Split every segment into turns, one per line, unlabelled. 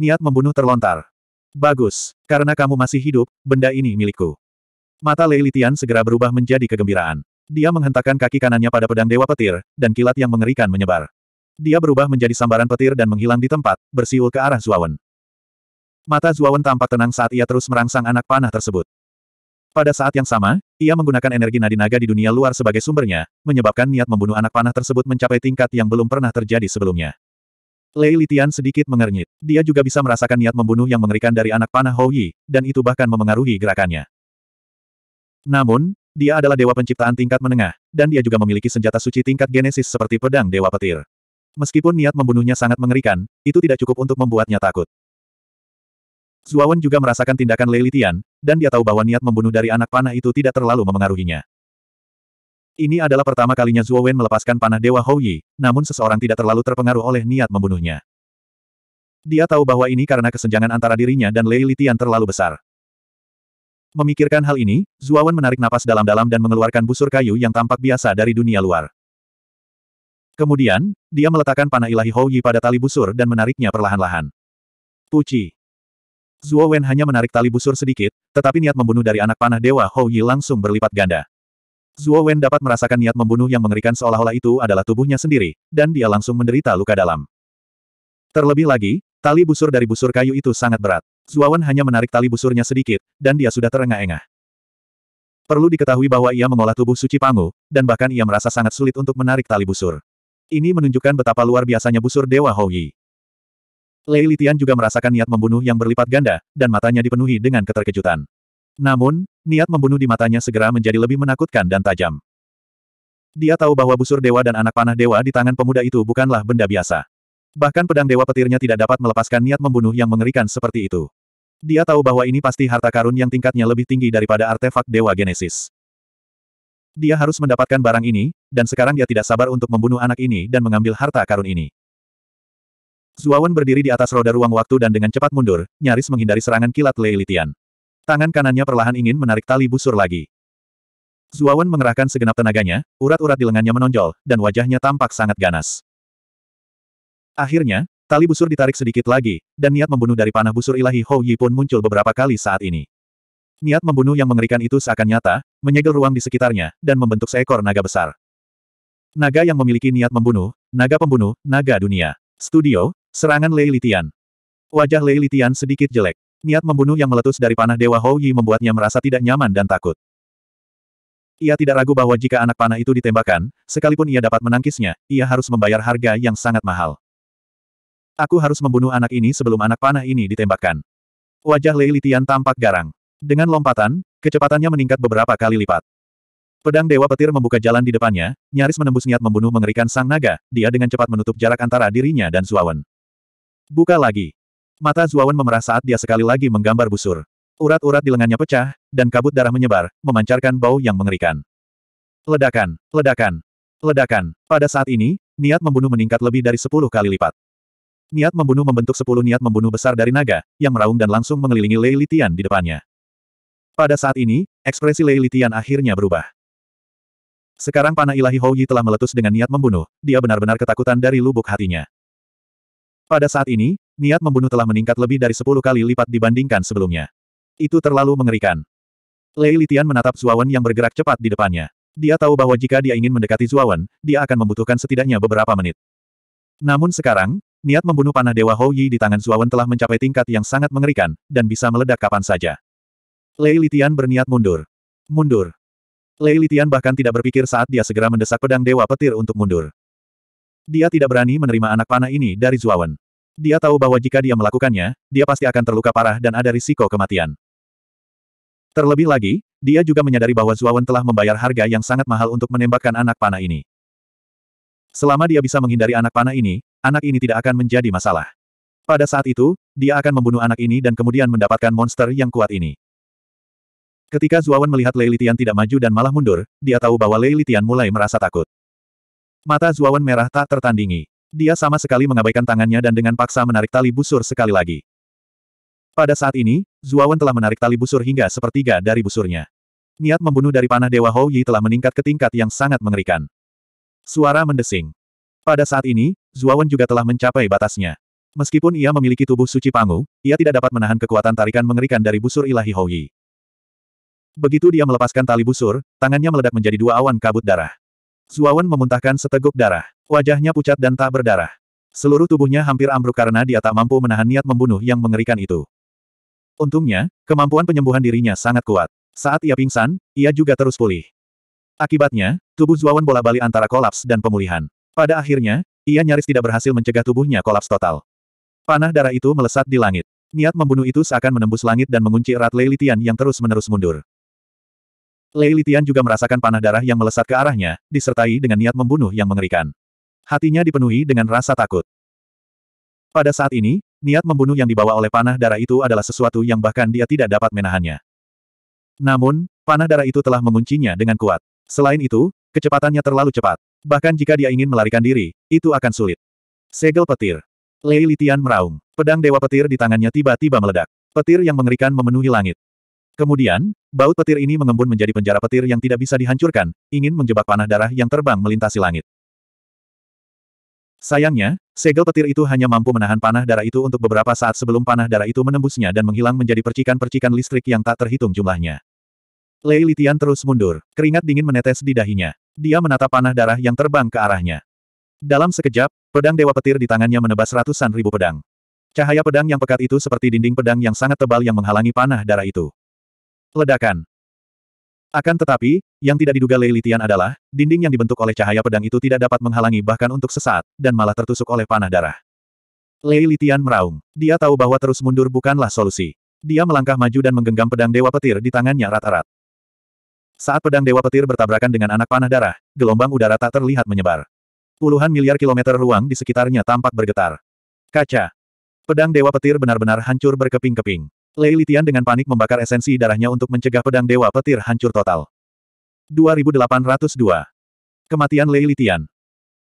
niat membunuh terlontar. Bagus, karena kamu masih hidup, benda ini milikku. Mata Leilitian segera berubah menjadi kegembiraan. Dia menghentakkan kaki kanannya pada pedang Dewa Petir, dan kilat yang mengerikan menyebar. Dia berubah menjadi sambaran petir dan menghilang di tempat, bersiul ke arah Zuawan. Mata Zuawan tampak tenang saat ia terus merangsang anak panah tersebut. Pada saat yang sama, ia menggunakan energi nadi naga di dunia luar sebagai sumbernya, menyebabkan niat membunuh anak panah tersebut mencapai tingkat yang belum pernah terjadi sebelumnya. Lei Litian sedikit mengernyit. Dia juga bisa merasakan niat membunuh yang mengerikan dari anak panah Hou Yi, dan itu bahkan memengaruhi gerakannya. Namun, dia adalah dewa penciptaan tingkat menengah, dan dia juga memiliki senjata suci tingkat genesis seperti pedang dewa petir. Meskipun niat membunuhnya sangat mengerikan, itu tidak cukup untuk membuatnya takut. Zuawan juga merasakan tindakan Lei Litian, dan dia tahu bahwa niat membunuh dari anak panah itu tidak terlalu memengaruhinya. Ini adalah pertama kalinya Zhuo Wen melepaskan panah Dewa Houyi, namun seseorang tidak terlalu terpengaruh oleh niat membunuhnya. Dia tahu bahwa ini karena kesenjangan antara dirinya dan Lei Litian terlalu besar. Memikirkan hal ini, Wen menarik napas dalam-dalam dan mengeluarkan busur kayu yang tampak biasa dari dunia luar. Kemudian, dia meletakkan panah ilahi Houyi pada tali busur dan menariknya perlahan-lahan. Puci. Zuo Wen hanya menarik tali busur sedikit, tetapi niat membunuh dari anak panah dewa Hou Yi langsung berlipat ganda. Zuo Wen dapat merasakan niat membunuh yang mengerikan seolah-olah itu adalah tubuhnya sendiri, dan dia langsung menderita luka dalam. Terlebih lagi, tali busur dari busur kayu itu sangat berat. Zuo Wen hanya menarik tali busurnya sedikit, dan dia sudah terengah-engah. Perlu diketahui bahwa ia mengolah tubuh suci Pangu, dan bahkan ia merasa sangat sulit untuk menarik tali busur. Ini menunjukkan betapa luar biasanya busur Dewa Houyi. Lei Litian juga merasakan niat membunuh yang berlipat ganda, dan matanya dipenuhi dengan keterkejutan. Namun, niat membunuh di matanya segera menjadi lebih menakutkan dan tajam. Dia tahu bahwa busur dewa dan anak panah dewa di tangan pemuda itu bukanlah benda biasa. Bahkan pedang dewa petirnya tidak dapat melepaskan niat membunuh yang mengerikan seperti itu. Dia tahu bahwa ini pasti harta karun yang tingkatnya lebih tinggi daripada artefak Dewa Genesis. Dia harus mendapatkan barang ini, dan sekarang dia tidak sabar untuk membunuh anak ini dan mengambil harta karun ini. Zuawan berdiri di atas roda ruang waktu dan dengan cepat mundur, nyaris menghindari serangan kilat Lei Tangan kanannya perlahan ingin menarik tali busur lagi. Zuawan mengerahkan segenap tenaganya, urat-urat di lengannya menonjol, dan wajahnya tampak sangat ganas. Akhirnya, tali busur ditarik sedikit lagi, dan niat membunuh dari panah busur ilahi Hou Yi pun muncul beberapa kali saat ini. Niat membunuh yang mengerikan itu seakan nyata, menyegel ruang di sekitarnya, dan membentuk seekor naga besar. Naga yang memiliki niat membunuh, naga pembunuh, naga dunia. Studio, serangan Lei Litian. Wajah Lei Litian sedikit jelek. Niat membunuh yang meletus dari panah Dewa Hou Yi membuatnya merasa tidak nyaman dan takut. Ia tidak ragu bahwa jika anak panah itu ditembakkan, sekalipun ia dapat menangkisnya, ia harus membayar harga yang sangat mahal. Aku harus membunuh anak ini sebelum anak panah ini ditembakkan. Wajah Lei Litian tampak garang. Dengan lompatan, kecepatannya meningkat beberapa kali lipat. Pedang Dewa Petir membuka jalan di depannya, nyaris menembus niat membunuh mengerikan sang naga, dia dengan cepat menutup jarak antara dirinya dan Zuawan. Buka lagi. Mata Zuawan memerah saat dia sekali lagi menggambar busur. Urat-urat di lengannya pecah, dan kabut darah menyebar, memancarkan bau yang mengerikan. Ledakan, ledakan, ledakan. Pada saat ini, niat membunuh meningkat lebih dari sepuluh kali lipat. Niat membunuh membentuk sepuluh niat membunuh besar dari naga, yang meraung dan langsung mengelilingi Lei Litian di depannya. Pada saat ini, ekspresi Lei Litian akhirnya berubah. Sekarang panah ilahi Hou Yi telah meletus dengan niat membunuh, dia benar-benar ketakutan dari lubuk hatinya. Pada saat ini, niat membunuh telah meningkat lebih dari sepuluh kali lipat dibandingkan sebelumnya. Itu terlalu mengerikan. Lei Litian menatap Zuawan yang bergerak cepat di depannya. Dia tahu bahwa jika dia ingin mendekati Zuawan, dia akan membutuhkan setidaknya beberapa menit. Namun sekarang, niat membunuh panah Dewa Hou Yi di tangan Zuawan telah mencapai tingkat yang sangat mengerikan, dan bisa meledak kapan saja. Lei Litian berniat mundur. Mundur. Lei Litian bahkan tidak berpikir saat dia segera mendesak pedang Dewa Petir untuk mundur. Dia tidak berani menerima anak panah ini dari Zuawan. Dia tahu bahwa jika dia melakukannya, dia pasti akan terluka parah dan ada risiko kematian. Terlebih lagi, dia juga menyadari bahwa Zuawan telah membayar harga yang sangat mahal untuk menembakkan anak panah ini. Selama dia bisa menghindari anak panah ini, anak ini tidak akan menjadi masalah. Pada saat itu, dia akan membunuh anak ini dan kemudian mendapatkan monster yang kuat ini. Ketika Zuawan melihat Lei Litian tidak maju dan malah mundur, dia tahu bahwa Lei Litian mulai merasa takut. Mata Zuawan merah tak tertandingi. Dia sama sekali mengabaikan tangannya dan dengan paksa menarik tali busur sekali lagi. Pada saat ini, Zuawan telah menarik tali busur hingga sepertiga dari busurnya. Niat membunuh dari panah Dewa Hou Yi telah meningkat ke tingkat yang sangat mengerikan. Suara mendesing. Pada saat ini, Zuawan juga telah mencapai batasnya. Meskipun ia memiliki tubuh suci pangu, ia tidak dapat menahan kekuatan tarikan mengerikan dari busur ilahi Hou Yi. Begitu dia melepaskan tali busur, tangannya meledak menjadi dua awan kabut darah. Zuawan memuntahkan seteguk darah. Wajahnya pucat dan tak berdarah. Seluruh tubuhnya hampir ambruk karena dia tak mampu menahan niat membunuh yang mengerikan itu. Untungnya, kemampuan penyembuhan dirinya sangat kuat. Saat ia pingsan, ia juga terus pulih. Akibatnya, tubuh Zuawan bola-balik antara kolaps dan pemulihan. Pada akhirnya, ia nyaris tidak berhasil mencegah tubuhnya kolaps total. Panah darah itu melesat di langit. Niat membunuh itu seakan menembus langit dan mengunci erat Leilitian yang terus-menerus mundur. Lei Litian juga merasakan panah darah yang melesat ke arahnya, disertai dengan niat membunuh yang mengerikan. Hatinya dipenuhi dengan rasa takut. Pada saat ini, niat membunuh yang dibawa oleh panah darah itu adalah sesuatu yang bahkan dia tidak dapat menahannya. Namun, panah darah itu telah menguncinya dengan kuat. Selain itu, kecepatannya terlalu cepat. Bahkan jika dia ingin melarikan diri, itu akan sulit. Segel petir. Lei Litian meraung. Pedang dewa petir di tangannya tiba-tiba meledak. Petir yang mengerikan memenuhi langit. Kemudian, Baut petir ini mengembun menjadi penjara petir yang tidak bisa dihancurkan, ingin menjebak panah darah yang terbang melintasi langit. Sayangnya, segel petir itu hanya mampu menahan panah darah itu untuk beberapa saat sebelum panah darah itu menembusnya dan menghilang menjadi percikan-percikan listrik yang tak terhitung jumlahnya. Lei Litian terus mundur, keringat dingin menetes di dahinya. Dia menatap panah darah yang terbang ke arahnya. Dalam sekejap, pedang dewa petir di tangannya menebas ratusan ribu pedang. Cahaya pedang yang pekat itu seperti dinding pedang yang sangat tebal yang menghalangi panah darah itu. Ledakan. Akan tetapi, yang tidak diduga Lei Litian adalah, dinding yang dibentuk oleh cahaya pedang itu tidak dapat menghalangi bahkan untuk sesaat, dan malah tertusuk oleh panah darah. Lei Litian meraung. Dia tahu bahwa terus mundur bukanlah solusi. Dia melangkah maju dan menggenggam pedang Dewa Petir di tangannya rat-rat. Saat pedang Dewa Petir bertabrakan dengan anak panah darah, gelombang udara tak terlihat menyebar. Puluhan miliar kilometer ruang di sekitarnya tampak bergetar. Kaca. Pedang Dewa Petir benar-benar hancur berkeping-keping. Lei Litian dengan panik membakar esensi darahnya untuk mencegah pedang Dewa Petir hancur total. 2802. Kematian Lei Litian.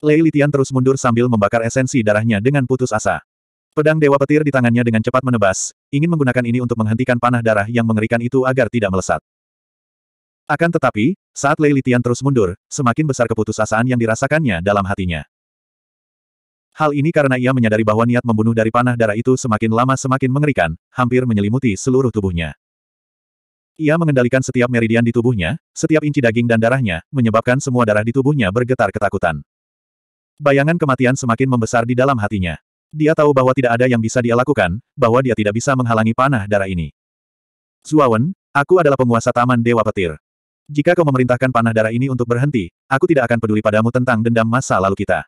Lei Litian terus mundur sambil membakar esensi darahnya dengan putus asa. Pedang Dewa Petir di tangannya dengan cepat menebas, ingin menggunakan ini untuk menghentikan panah darah yang mengerikan itu agar tidak melesat. Akan tetapi, saat Lei Litian terus mundur, semakin besar keputusasaan yang dirasakannya dalam hatinya. Hal ini karena ia menyadari bahwa niat membunuh dari panah darah itu semakin lama semakin mengerikan, hampir menyelimuti seluruh tubuhnya. Ia mengendalikan setiap meridian di tubuhnya, setiap inci daging dan darahnya, menyebabkan semua darah di tubuhnya bergetar ketakutan. Bayangan kematian semakin membesar di dalam hatinya. Dia tahu bahwa tidak ada yang bisa dia lakukan, bahwa dia tidak bisa menghalangi panah darah ini. Zuawan, aku adalah penguasa Taman Dewa Petir. Jika kau memerintahkan panah darah ini untuk berhenti, aku tidak akan peduli padamu tentang dendam masa lalu kita.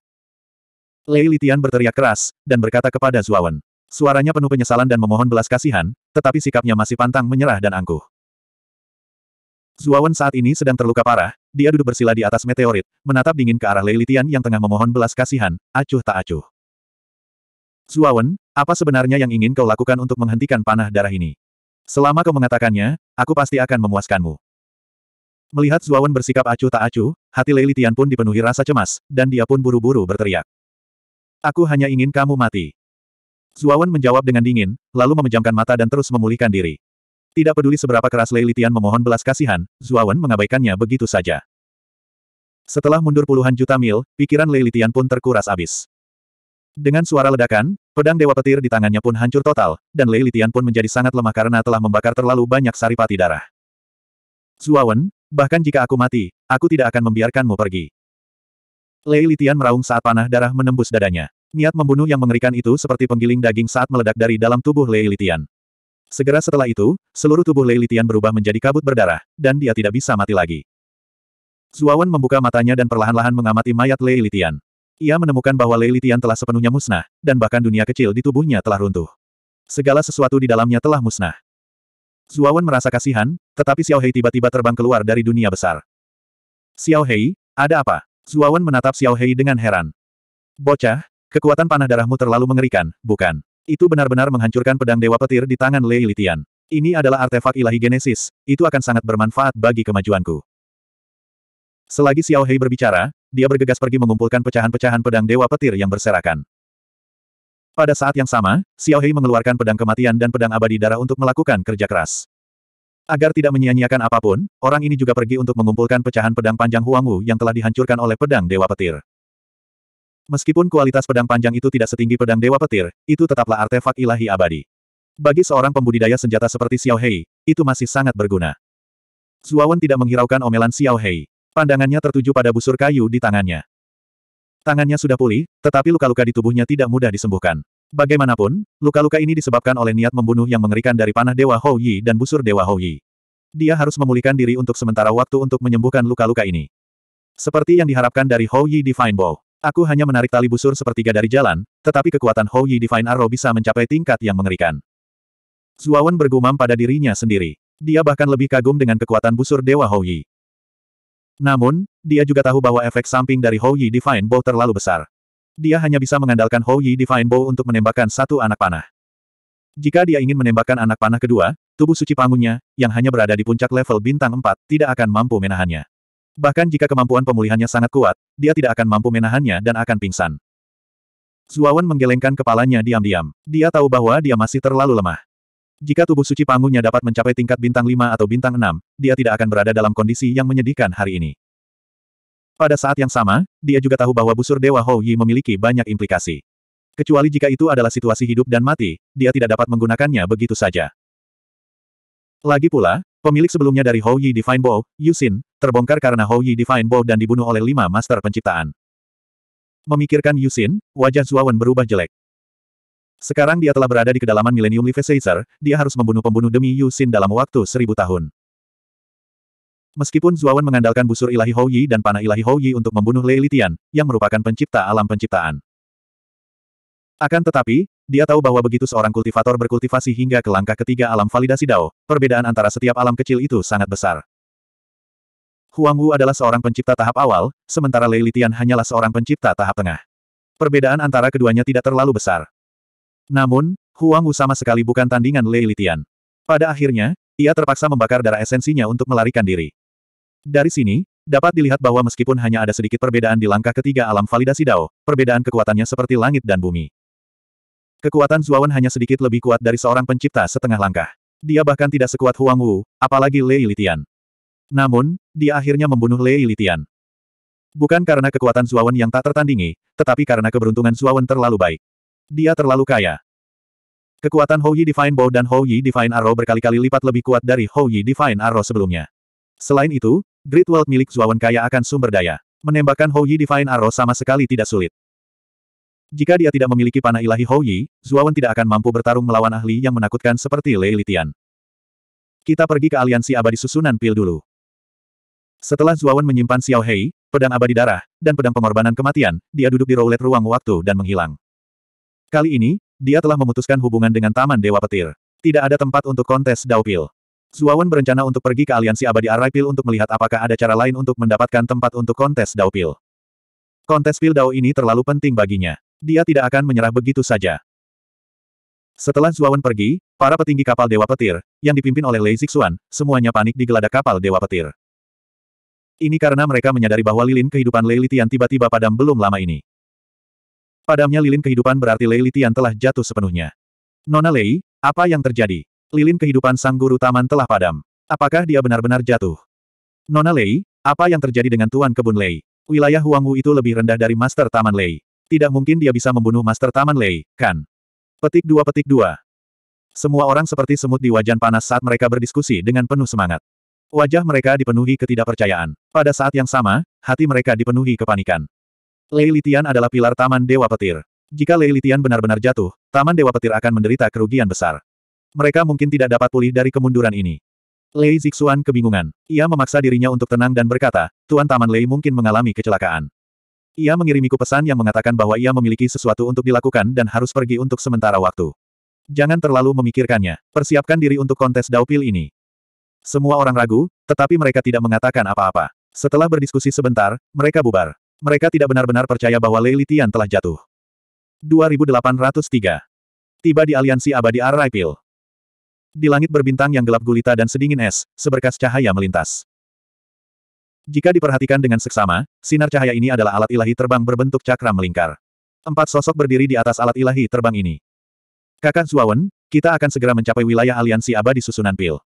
Lei Litian berteriak keras, dan berkata kepada Zuawan. Suaranya penuh penyesalan dan memohon belas kasihan, tetapi sikapnya masih pantang menyerah dan angkuh. Zuawan saat ini sedang terluka parah, dia duduk bersila di atas meteorit, menatap dingin ke arah Lei Litian yang tengah memohon belas kasihan, acuh tak acuh. Zuawan, apa sebenarnya yang ingin kau lakukan untuk menghentikan panah darah ini? Selama kau mengatakannya, aku pasti akan memuaskanmu. Melihat Zuawan bersikap acuh tak acuh, hati Lei Litian pun dipenuhi rasa cemas, dan dia pun buru-buru berteriak. Aku hanya ingin kamu mati. Zuawan menjawab dengan dingin, lalu memejamkan mata dan terus memulihkan diri. Tidak peduli seberapa keras Lei Litian memohon belas kasihan, Zuawan mengabaikannya begitu saja. Setelah mundur puluhan juta mil, pikiran Lei Litian pun terkuras abis. Dengan suara ledakan, pedang dewa petir di tangannya pun hancur total, dan Lei Litian pun menjadi sangat lemah karena telah membakar terlalu banyak saripati darah. Zuawan, bahkan jika aku mati, aku tidak akan membiarkanmu pergi. Lei Litian meraung saat panah darah menembus dadanya. Niat membunuh yang mengerikan itu seperti penggiling daging saat meledak dari dalam tubuh Lei Litian. Segera setelah itu, seluruh tubuh Lei Litian berubah menjadi kabut berdarah, dan dia tidak bisa mati lagi. Zuawan membuka matanya dan perlahan-lahan mengamati mayat Lei Litian. Ia menemukan bahwa Lei Litian telah sepenuhnya musnah, dan bahkan dunia kecil di tubuhnya telah runtuh. Segala sesuatu di dalamnya telah musnah. Zuawan merasa kasihan, tetapi Xiao Hei tiba-tiba terbang keluar dari dunia besar. Xiao Hei, ada apa? Zuawan menatap Xiao Hei dengan heran. Bocah, Kekuatan panah darahmu terlalu mengerikan, bukan? Itu benar-benar menghancurkan pedang Dewa Petir di tangan Lei Litian. Ini adalah artefak ilahi Genesis, itu akan sangat bermanfaat bagi kemajuanku. Selagi Xiao Hei berbicara, dia bergegas pergi mengumpulkan pecahan-pecahan pedang Dewa Petir yang berserakan. Pada saat yang sama, Xiao Hei mengeluarkan pedang kematian dan pedang abadi darah untuk melakukan kerja keras. Agar tidak menyia-nyiakan apapun, orang ini juga pergi untuk mengumpulkan pecahan pedang panjang Huangwu yang telah dihancurkan oleh pedang Dewa Petir. Meskipun kualitas pedang panjang itu tidak setinggi pedang Dewa Petir, itu tetaplah artefak ilahi abadi. Bagi seorang pembudidaya senjata seperti Xiao Hei, itu masih sangat berguna. Zuawan tidak menghiraukan omelan Xiao Hei. Pandangannya tertuju pada busur kayu di tangannya. Tangannya sudah pulih, tetapi luka-luka di tubuhnya tidak mudah disembuhkan. Bagaimanapun, luka-luka ini disebabkan oleh niat membunuh yang mengerikan dari panah Dewa Hou Yi dan busur Dewa Hou Yi. Dia harus memulihkan diri untuk sementara waktu untuk menyembuhkan luka-luka ini. Seperti yang diharapkan dari Hou Yi Divine Bow. Aku hanya menarik tali busur sepertiga dari jalan, tetapi kekuatan Hou Yi Divine Arrow bisa mencapai tingkat yang mengerikan. Zuawan bergumam pada dirinya sendiri. Dia bahkan lebih kagum dengan kekuatan busur Dewa Hou Yi. Namun, dia juga tahu bahwa efek samping dari Hou Yi Divine Bow terlalu besar. Dia hanya bisa mengandalkan Hou Yi Divine Bow untuk menembakkan satu anak panah. Jika dia ingin menembakkan anak panah kedua, tubuh suci pangunya, yang hanya berada di puncak level bintang 4, tidak akan mampu menahannya. Bahkan jika kemampuan pemulihannya sangat kuat, dia tidak akan mampu menahannya dan akan pingsan. Zuawan menggelengkan kepalanya diam-diam. Dia tahu bahwa dia masih terlalu lemah. Jika tubuh suci panggungnya dapat mencapai tingkat bintang 5 atau bintang 6, dia tidak akan berada dalam kondisi yang menyedihkan hari ini. Pada saat yang sama, dia juga tahu bahwa busur Dewa Hou Yi memiliki banyak implikasi. Kecuali jika itu adalah situasi hidup dan mati, dia tidak dapat menggunakannya begitu saja. Lagi pula, Pemilik sebelumnya dari Hou Yi Divine Bow, Yusin, terbongkar karena Hou Yi Divine Bow dan dibunuh oleh lima master penciptaan. Memikirkan Yusin, wajah Zuawan berubah jelek. Sekarang dia telah berada di kedalaman Millennium Life dia harus membunuh pembunuh demi Yusin dalam waktu seribu tahun. Meskipun Zuawan mengandalkan busur ilahi Hou Yi dan panah ilahi Hou Yi untuk membunuh Lei Litian, yang merupakan pencipta alam penciptaan. Akan tetapi, dia tahu bahwa begitu seorang kultivator berkultivasi hingga ke langkah ketiga alam validasi Dao, perbedaan antara setiap alam kecil itu sangat besar. Huang Wu adalah seorang pencipta tahap awal, sementara Lei Litian hanyalah seorang pencipta tahap tengah. Perbedaan antara keduanya tidak terlalu besar. Namun, Huang Wu sama sekali bukan tandingan Lei Litian. Pada akhirnya, ia terpaksa membakar darah esensinya untuk melarikan diri. Dari sini, dapat dilihat bahwa meskipun hanya ada sedikit perbedaan di langkah ketiga alam validasi Dao, perbedaan kekuatannya seperti langit dan bumi. Kekuatan Zuawan hanya sedikit lebih kuat dari seorang pencipta setengah langkah. Dia bahkan tidak sekuat Huang Wu, apalagi Lei Litian. Namun, dia akhirnya membunuh Lei Litian. Bukan karena kekuatan Zuawan yang tak tertandingi, tetapi karena keberuntungan Zuawan terlalu baik. Dia terlalu kaya. Kekuatan Hou Yi Divine Bow dan Hou Yi Divine Arrow berkali-kali lipat lebih kuat dari Hou Yi Divine Arrow sebelumnya. Selain itu, Great World milik Zuawan kaya akan sumber daya. Menembakkan Hou Yi Divine Arrow sama sekali tidak sulit. Jika dia tidak memiliki panah ilahi Hou Yi, Zuawan tidak akan mampu bertarung melawan ahli yang menakutkan seperti Lei Litian. Kita pergi ke aliansi abadi susunan pil dulu. Setelah Zuawan menyimpan Xiao Hei, pedang abadi darah, dan pedang pengorbanan kematian, dia duduk di roulette ruang waktu dan menghilang. Kali ini, dia telah memutuskan hubungan dengan Taman Dewa Petir. Tidak ada tempat untuk kontes Dao Pil. Zuawan berencana untuk pergi ke aliansi abadi Arai Pil untuk melihat apakah ada cara lain untuk mendapatkan tempat untuk kontes Dao Pil. Kontes Pil Dao ini terlalu penting baginya. Dia tidak akan menyerah begitu saja. Setelah Zuawan pergi, para petinggi kapal Dewa Petir, yang dipimpin oleh Lei Zixuan, semuanya panik di geladak kapal Dewa Petir. Ini karena mereka menyadari bahwa lilin kehidupan Lei Litian tiba-tiba padam belum lama ini. Padamnya lilin kehidupan berarti Lei Litian telah jatuh sepenuhnya. Nona Lei, apa yang terjadi? Lilin kehidupan sang guru taman telah padam. Apakah dia benar-benar jatuh? Nona Lei, apa yang terjadi dengan Tuan Kebun Lei? Wilayah Huangwu itu lebih rendah dari Master Taman Lei. Tidak mungkin dia bisa membunuh Master Taman Lei, kan? Petik dua petik dua. Semua orang seperti semut di wajan panas saat mereka berdiskusi dengan penuh semangat. Wajah mereka dipenuhi ketidakpercayaan. Pada saat yang sama, hati mereka dipenuhi kepanikan. Lei Litian adalah pilar Taman Dewa Petir. Jika Lei Litian benar-benar jatuh, Taman Dewa Petir akan menderita kerugian besar. Mereka mungkin tidak dapat pulih dari kemunduran ini. Lei Zixuan kebingungan. Ia memaksa dirinya untuk tenang dan berkata, Tuan Taman Lei mungkin mengalami kecelakaan. Ia mengirimiku pesan yang mengatakan bahwa ia memiliki sesuatu untuk dilakukan dan harus pergi untuk sementara waktu. Jangan terlalu memikirkannya. Persiapkan diri untuk kontes daupil ini. Semua orang ragu, tetapi mereka tidak mengatakan apa-apa. Setelah berdiskusi sebentar, mereka bubar. Mereka tidak benar-benar percaya bahwa Lei Litian telah jatuh. 2803. Tiba di aliansi abadi Arraipil. Di langit berbintang yang gelap gulita dan sedingin es, seberkas cahaya melintas. Jika diperhatikan dengan seksama, sinar cahaya ini adalah alat ilahi terbang berbentuk cakram melingkar. Empat sosok berdiri di atas alat ilahi terbang ini. Kakak Zuawan, kita akan segera mencapai wilayah aliansi abadi susunan pil.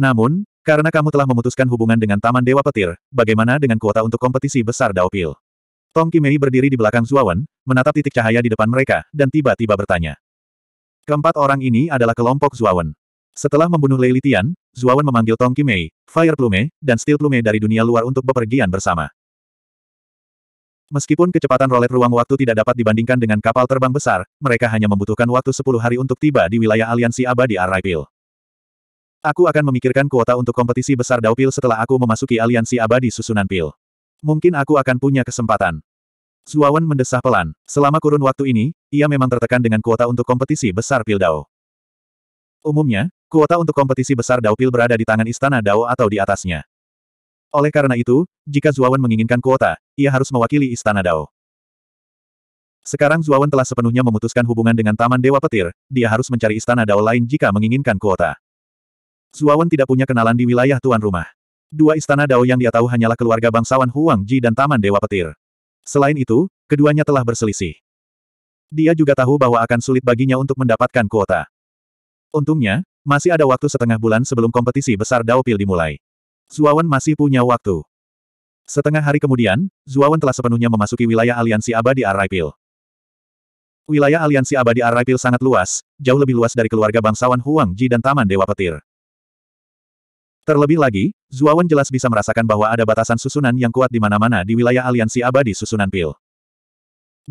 Namun, karena kamu telah memutuskan hubungan dengan Taman Dewa Petir, bagaimana dengan kuota untuk kompetisi besar Dao Pil? Tong Kimei berdiri di belakang Zuawan, menatap titik cahaya di depan mereka, dan tiba-tiba bertanya. Keempat orang ini adalah kelompok Zuawan. Setelah membunuh Lei Litian, Zuawan memanggil Tong Kimei, Fire Plume, dan Steel Plume dari dunia luar untuk bepergian bersama. Meskipun kecepatan rolet ruang waktu tidak dapat dibandingkan dengan kapal terbang besar, mereka hanya membutuhkan waktu 10 hari untuk tiba di wilayah aliansi abadi Arraipil. Aku akan memikirkan kuota untuk kompetisi besar Daupil setelah aku memasuki aliansi abadi susunan pil. Mungkin aku akan punya kesempatan. Zuawan mendesah pelan. Selama kurun waktu ini, ia memang tertekan dengan kuota untuk kompetisi besar Pil Pildao. Umumnya, Kuota untuk kompetisi besar Pil berada di tangan Istana Dao atau di atasnya. Oleh karena itu, jika Zuawan menginginkan kuota, ia harus mewakili Istana Dao. Sekarang Zuawan telah sepenuhnya memutuskan hubungan dengan Taman Dewa Petir, dia harus mencari Istana Dao lain jika menginginkan kuota. Zuawan tidak punya kenalan di wilayah tuan rumah. Dua Istana Dao yang dia tahu hanyalah keluarga bangsawan Huang Ji dan Taman Dewa Petir. Selain itu, keduanya telah berselisih. Dia juga tahu bahwa akan sulit baginya untuk mendapatkan kuota. Untungnya, masih ada waktu setengah bulan sebelum kompetisi besar Daopil dimulai. Zuawan masih punya waktu. Setengah hari kemudian, Zuawan telah sepenuhnya memasuki wilayah aliansi abadi Arraipil. Wilayah aliansi abadi Arraipil sangat luas, jauh lebih luas dari keluarga bangsawan Huang Ji dan Taman Dewa Petir. Terlebih lagi, Zuawan jelas bisa merasakan bahwa ada batasan susunan yang kuat di mana-mana di wilayah aliansi abadi susunan pil.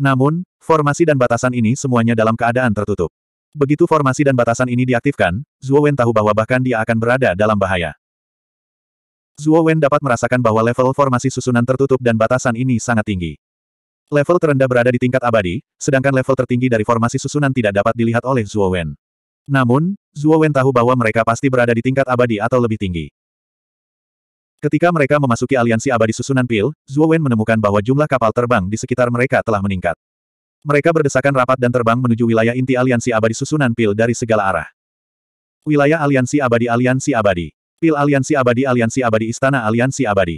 Namun, formasi dan batasan ini semuanya dalam keadaan tertutup. Begitu formasi dan batasan ini diaktifkan, Zhuo Wen tahu bahwa bahkan dia akan berada dalam bahaya. Zhuo Wen dapat merasakan bahwa level formasi susunan tertutup dan batasan ini sangat tinggi. Level terendah berada di tingkat abadi, sedangkan level tertinggi dari formasi susunan tidak dapat dilihat oleh Zhuo Wen. Namun, Zhuo Wen tahu bahwa mereka pasti berada di tingkat abadi atau lebih tinggi. Ketika mereka memasuki aliansi abadi susunan pil, Zhuo Wen menemukan bahwa jumlah kapal terbang di sekitar mereka telah meningkat. Mereka berdesakan rapat dan terbang menuju wilayah inti aliansi abadi susunan pil dari segala arah. Wilayah aliansi abadi aliansi abadi. Pil aliansi abadi aliansi abadi istana aliansi abadi.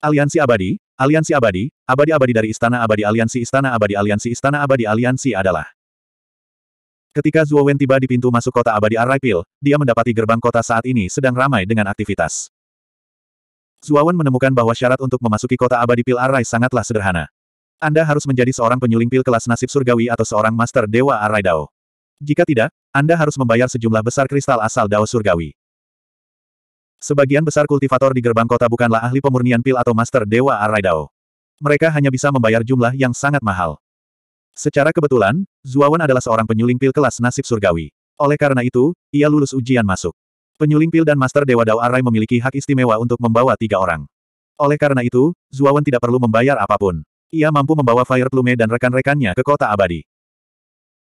Aliansi abadi, aliansi abadi, abadi abadi dari istana abadi aliansi istana abadi aliansi istana abadi aliansi adalah. Ketika Zhuo Wen tiba di pintu masuk kota abadi Arai Pil, dia mendapati gerbang kota saat ini sedang ramai dengan aktivitas. Wen menemukan bahwa syarat untuk memasuki kota abadi Pil Arai sangatlah sederhana. Anda harus menjadi seorang penyuling pil kelas nasib surgawi atau seorang master dewa arai Dao. Jika tidak, Anda harus membayar sejumlah besar kristal asal Dao surgawi. Sebagian besar kultivator di gerbang kota bukanlah ahli pemurnian pil atau master dewa arai Dao. Mereka hanya bisa membayar jumlah yang sangat mahal. Secara kebetulan, Zuawan adalah seorang penyuling pil kelas nasib surgawi. Oleh karena itu, ia lulus ujian masuk. Penyuling pil dan master dewa Dao Arai memiliki hak istimewa untuk membawa tiga orang. Oleh karena itu, Zuawan tidak perlu membayar apapun. Ia mampu membawa Fire Plume dan rekan-rekannya ke kota abadi.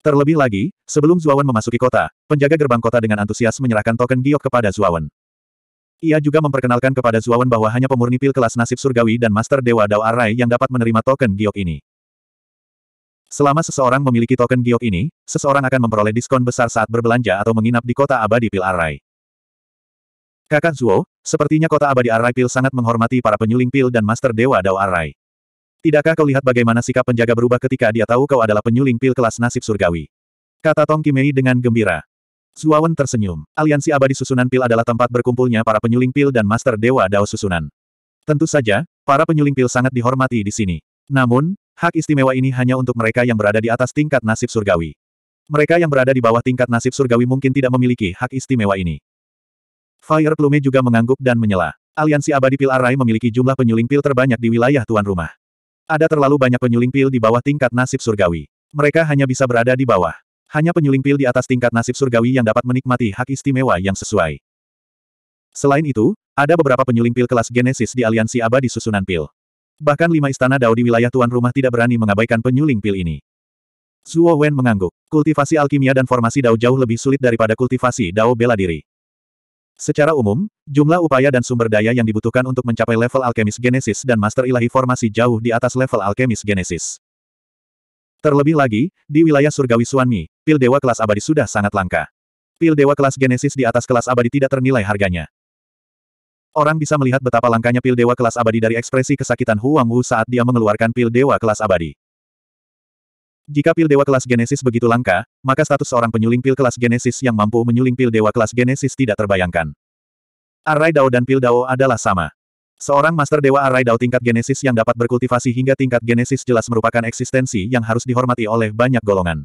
Terlebih lagi, sebelum Zuawan memasuki kota, penjaga gerbang kota dengan antusias menyerahkan token giok kepada Zuawan. Ia juga memperkenalkan kepada Zuawan bahwa hanya pemurni pil kelas nasib surgawi dan Master Dewa Dao Arai yang dapat menerima token giok ini. Selama seseorang memiliki token giok ini, seseorang akan memperoleh diskon besar saat berbelanja atau menginap di kota abadi Pil Arai. Kakak Zuo, sepertinya kota abadi Arai Pil sangat menghormati para penyuling pil dan master dewa Dao Arai. Tidakkah kau lihat bagaimana sikap penjaga berubah ketika dia tahu kau adalah penyuling pil kelas nasib surgawi? Kata Tong Kimei dengan gembira. Suawan tersenyum. Aliansi abadi susunan pil adalah tempat berkumpulnya para penyuling pil dan master dewa dao susunan. Tentu saja, para penyuling pil sangat dihormati di sini. Namun, hak istimewa ini hanya untuk mereka yang berada di atas tingkat nasib surgawi. Mereka yang berada di bawah tingkat nasib surgawi mungkin tidak memiliki hak istimewa ini. Fire Plume juga mengangguk dan menyela. Aliansi Abadi Pil Arai memiliki jumlah penyuling pil terbanyak di wilayah tuan rumah. Ada terlalu banyak penyuling pil di bawah tingkat nasib surgawi. Mereka hanya bisa berada di bawah. Hanya penyuling pil di atas tingkat nasib surgawi yang dapat menikmati hak istimewa yang sesuai. Selain itu, ada beberapa penyuling pil kelas Genesis di aliansi abadi susunan pil. Bahkan lima istana Dao di wilayah tuan rumah tidak berani mengabaikan penyuling pil ini. Zuo Wen mengangguk. Kultivasi alkimia dan formasi Dao jauh lebih sulit daripada kultivasi Dao bela diri. Secara umum, jumlah upaya dan sumber daya yang dibutuhkan untuk mencapai level alkemis genesis dan master ilahi formasi jauh di atas level alkemis genesis. Terlebih lagi, di wilayah surgawi Suanmi, pil dewa kelas abadi sudah sangat langka. Pil dewa kelas genesis di atas kelas abadi tidak ternilai harganya. Orang bisa melihat betapa langkanya pil dewa kelas abadi dari ekspresi kesakitan Huang Wu saat dia mengeluarkan pil dewa kelas abadi. Jika pil dewa kelas Genesis begitu langka, maka status seorang penyuling pil kelas Genesis yang mampu menyuling pil dewa kelas Genesis tidak terbayangkan. Arai Dao dan pil Dao adalah sama. Seorang master dewa Arai Dao tingkat Genesis yang dapat berkultivasi hingga tingkat Genesis jelas merupakan eksistensi yang harus dihormati oleh banyak golongan.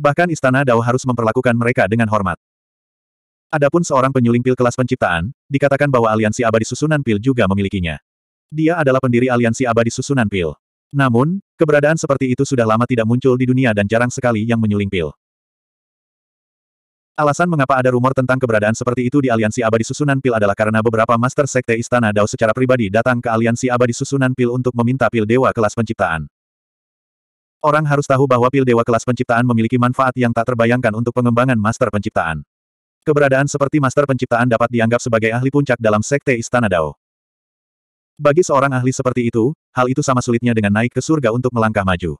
Bahkan istana Dao harus memperlakukan mereka dengan hormat. Adapun seorang penyuling pil kelas penciptaan, dikatakan bahwa aliansi abadi susunan pil juga memilikinya. Dia adalah pendiri aliansi abadi susunan pil. Namun, keberadaan seperti itu sudah lama tidak muncul di dunia dan jarang sekali yang menyuling pil. Alasan mengapa ada rumor tentang keberadaan seperti itu di Aliansi Abadi Susunan Pil adalah karena beberapa Master Sekte Istana Dao secara pribadi datang ke Aliansi Abadi Susunan Pil untuk meminta pil Dewa Kelas Penciptaan. Orang harus tahu bahwa pil Dewa Kelas Penciptaan memiliki manfaat yang tak terbayangkan untuk pengembangan Master Penciptaan. Keberadaan seperti Master Penciptaan dapat dianggap sebagai ahli puncak dalam Sekte Istana Dao. Bagi seorang ahli seperti itu, hal itu sama sulitnya dengan naik ke surga untuk melangkah maju.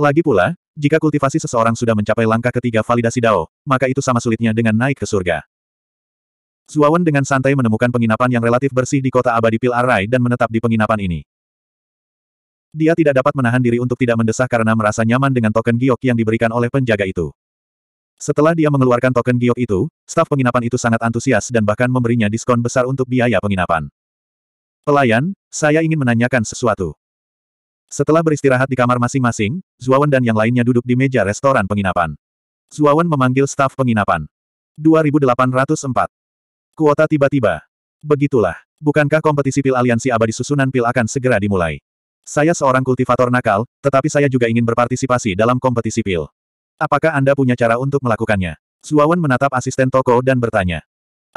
Lagi pula, jika kultivasi seseorang sudah mencapai langkah ketiga validasi Dao, maka itu sama sulitnya dengan naik ke surga. Zuawan dengan santai menemukan penginapan yang relatif bersih di kota abadi Pil Arai dan menetap di penginapan ini. Dia tidak dapat menahan diri untuk tidak mendesah karena merasa nyaman dengan token giok yang diberikan oleh penjaga itu. Setelah dia mengeluarkan token giok itu, staf penginapan itu sangat antusias dan bahkan memberinya diskon besar untuk biaya penginapan. Pelayan, saya ingin menanyakan sesuatu. Setelah beristirahat di kamar masing-masing, Zuawan dan yang lainnya duduk di meja restoran penginapan. Zuawan memanggil staf penginapan. 2804. Kuota tiba-tiba. Begitulah. Bukankah kompetisi pil aliansi abadi susunan pil akan segera dimulai? Saya seorang kultivator nakal, tetapi saya juga ingin berpartisipasi dalam kompetisi pil. Apakah Anda punya cara untuk melakukannya? Zuawan menatap asisten toko dan bertanya.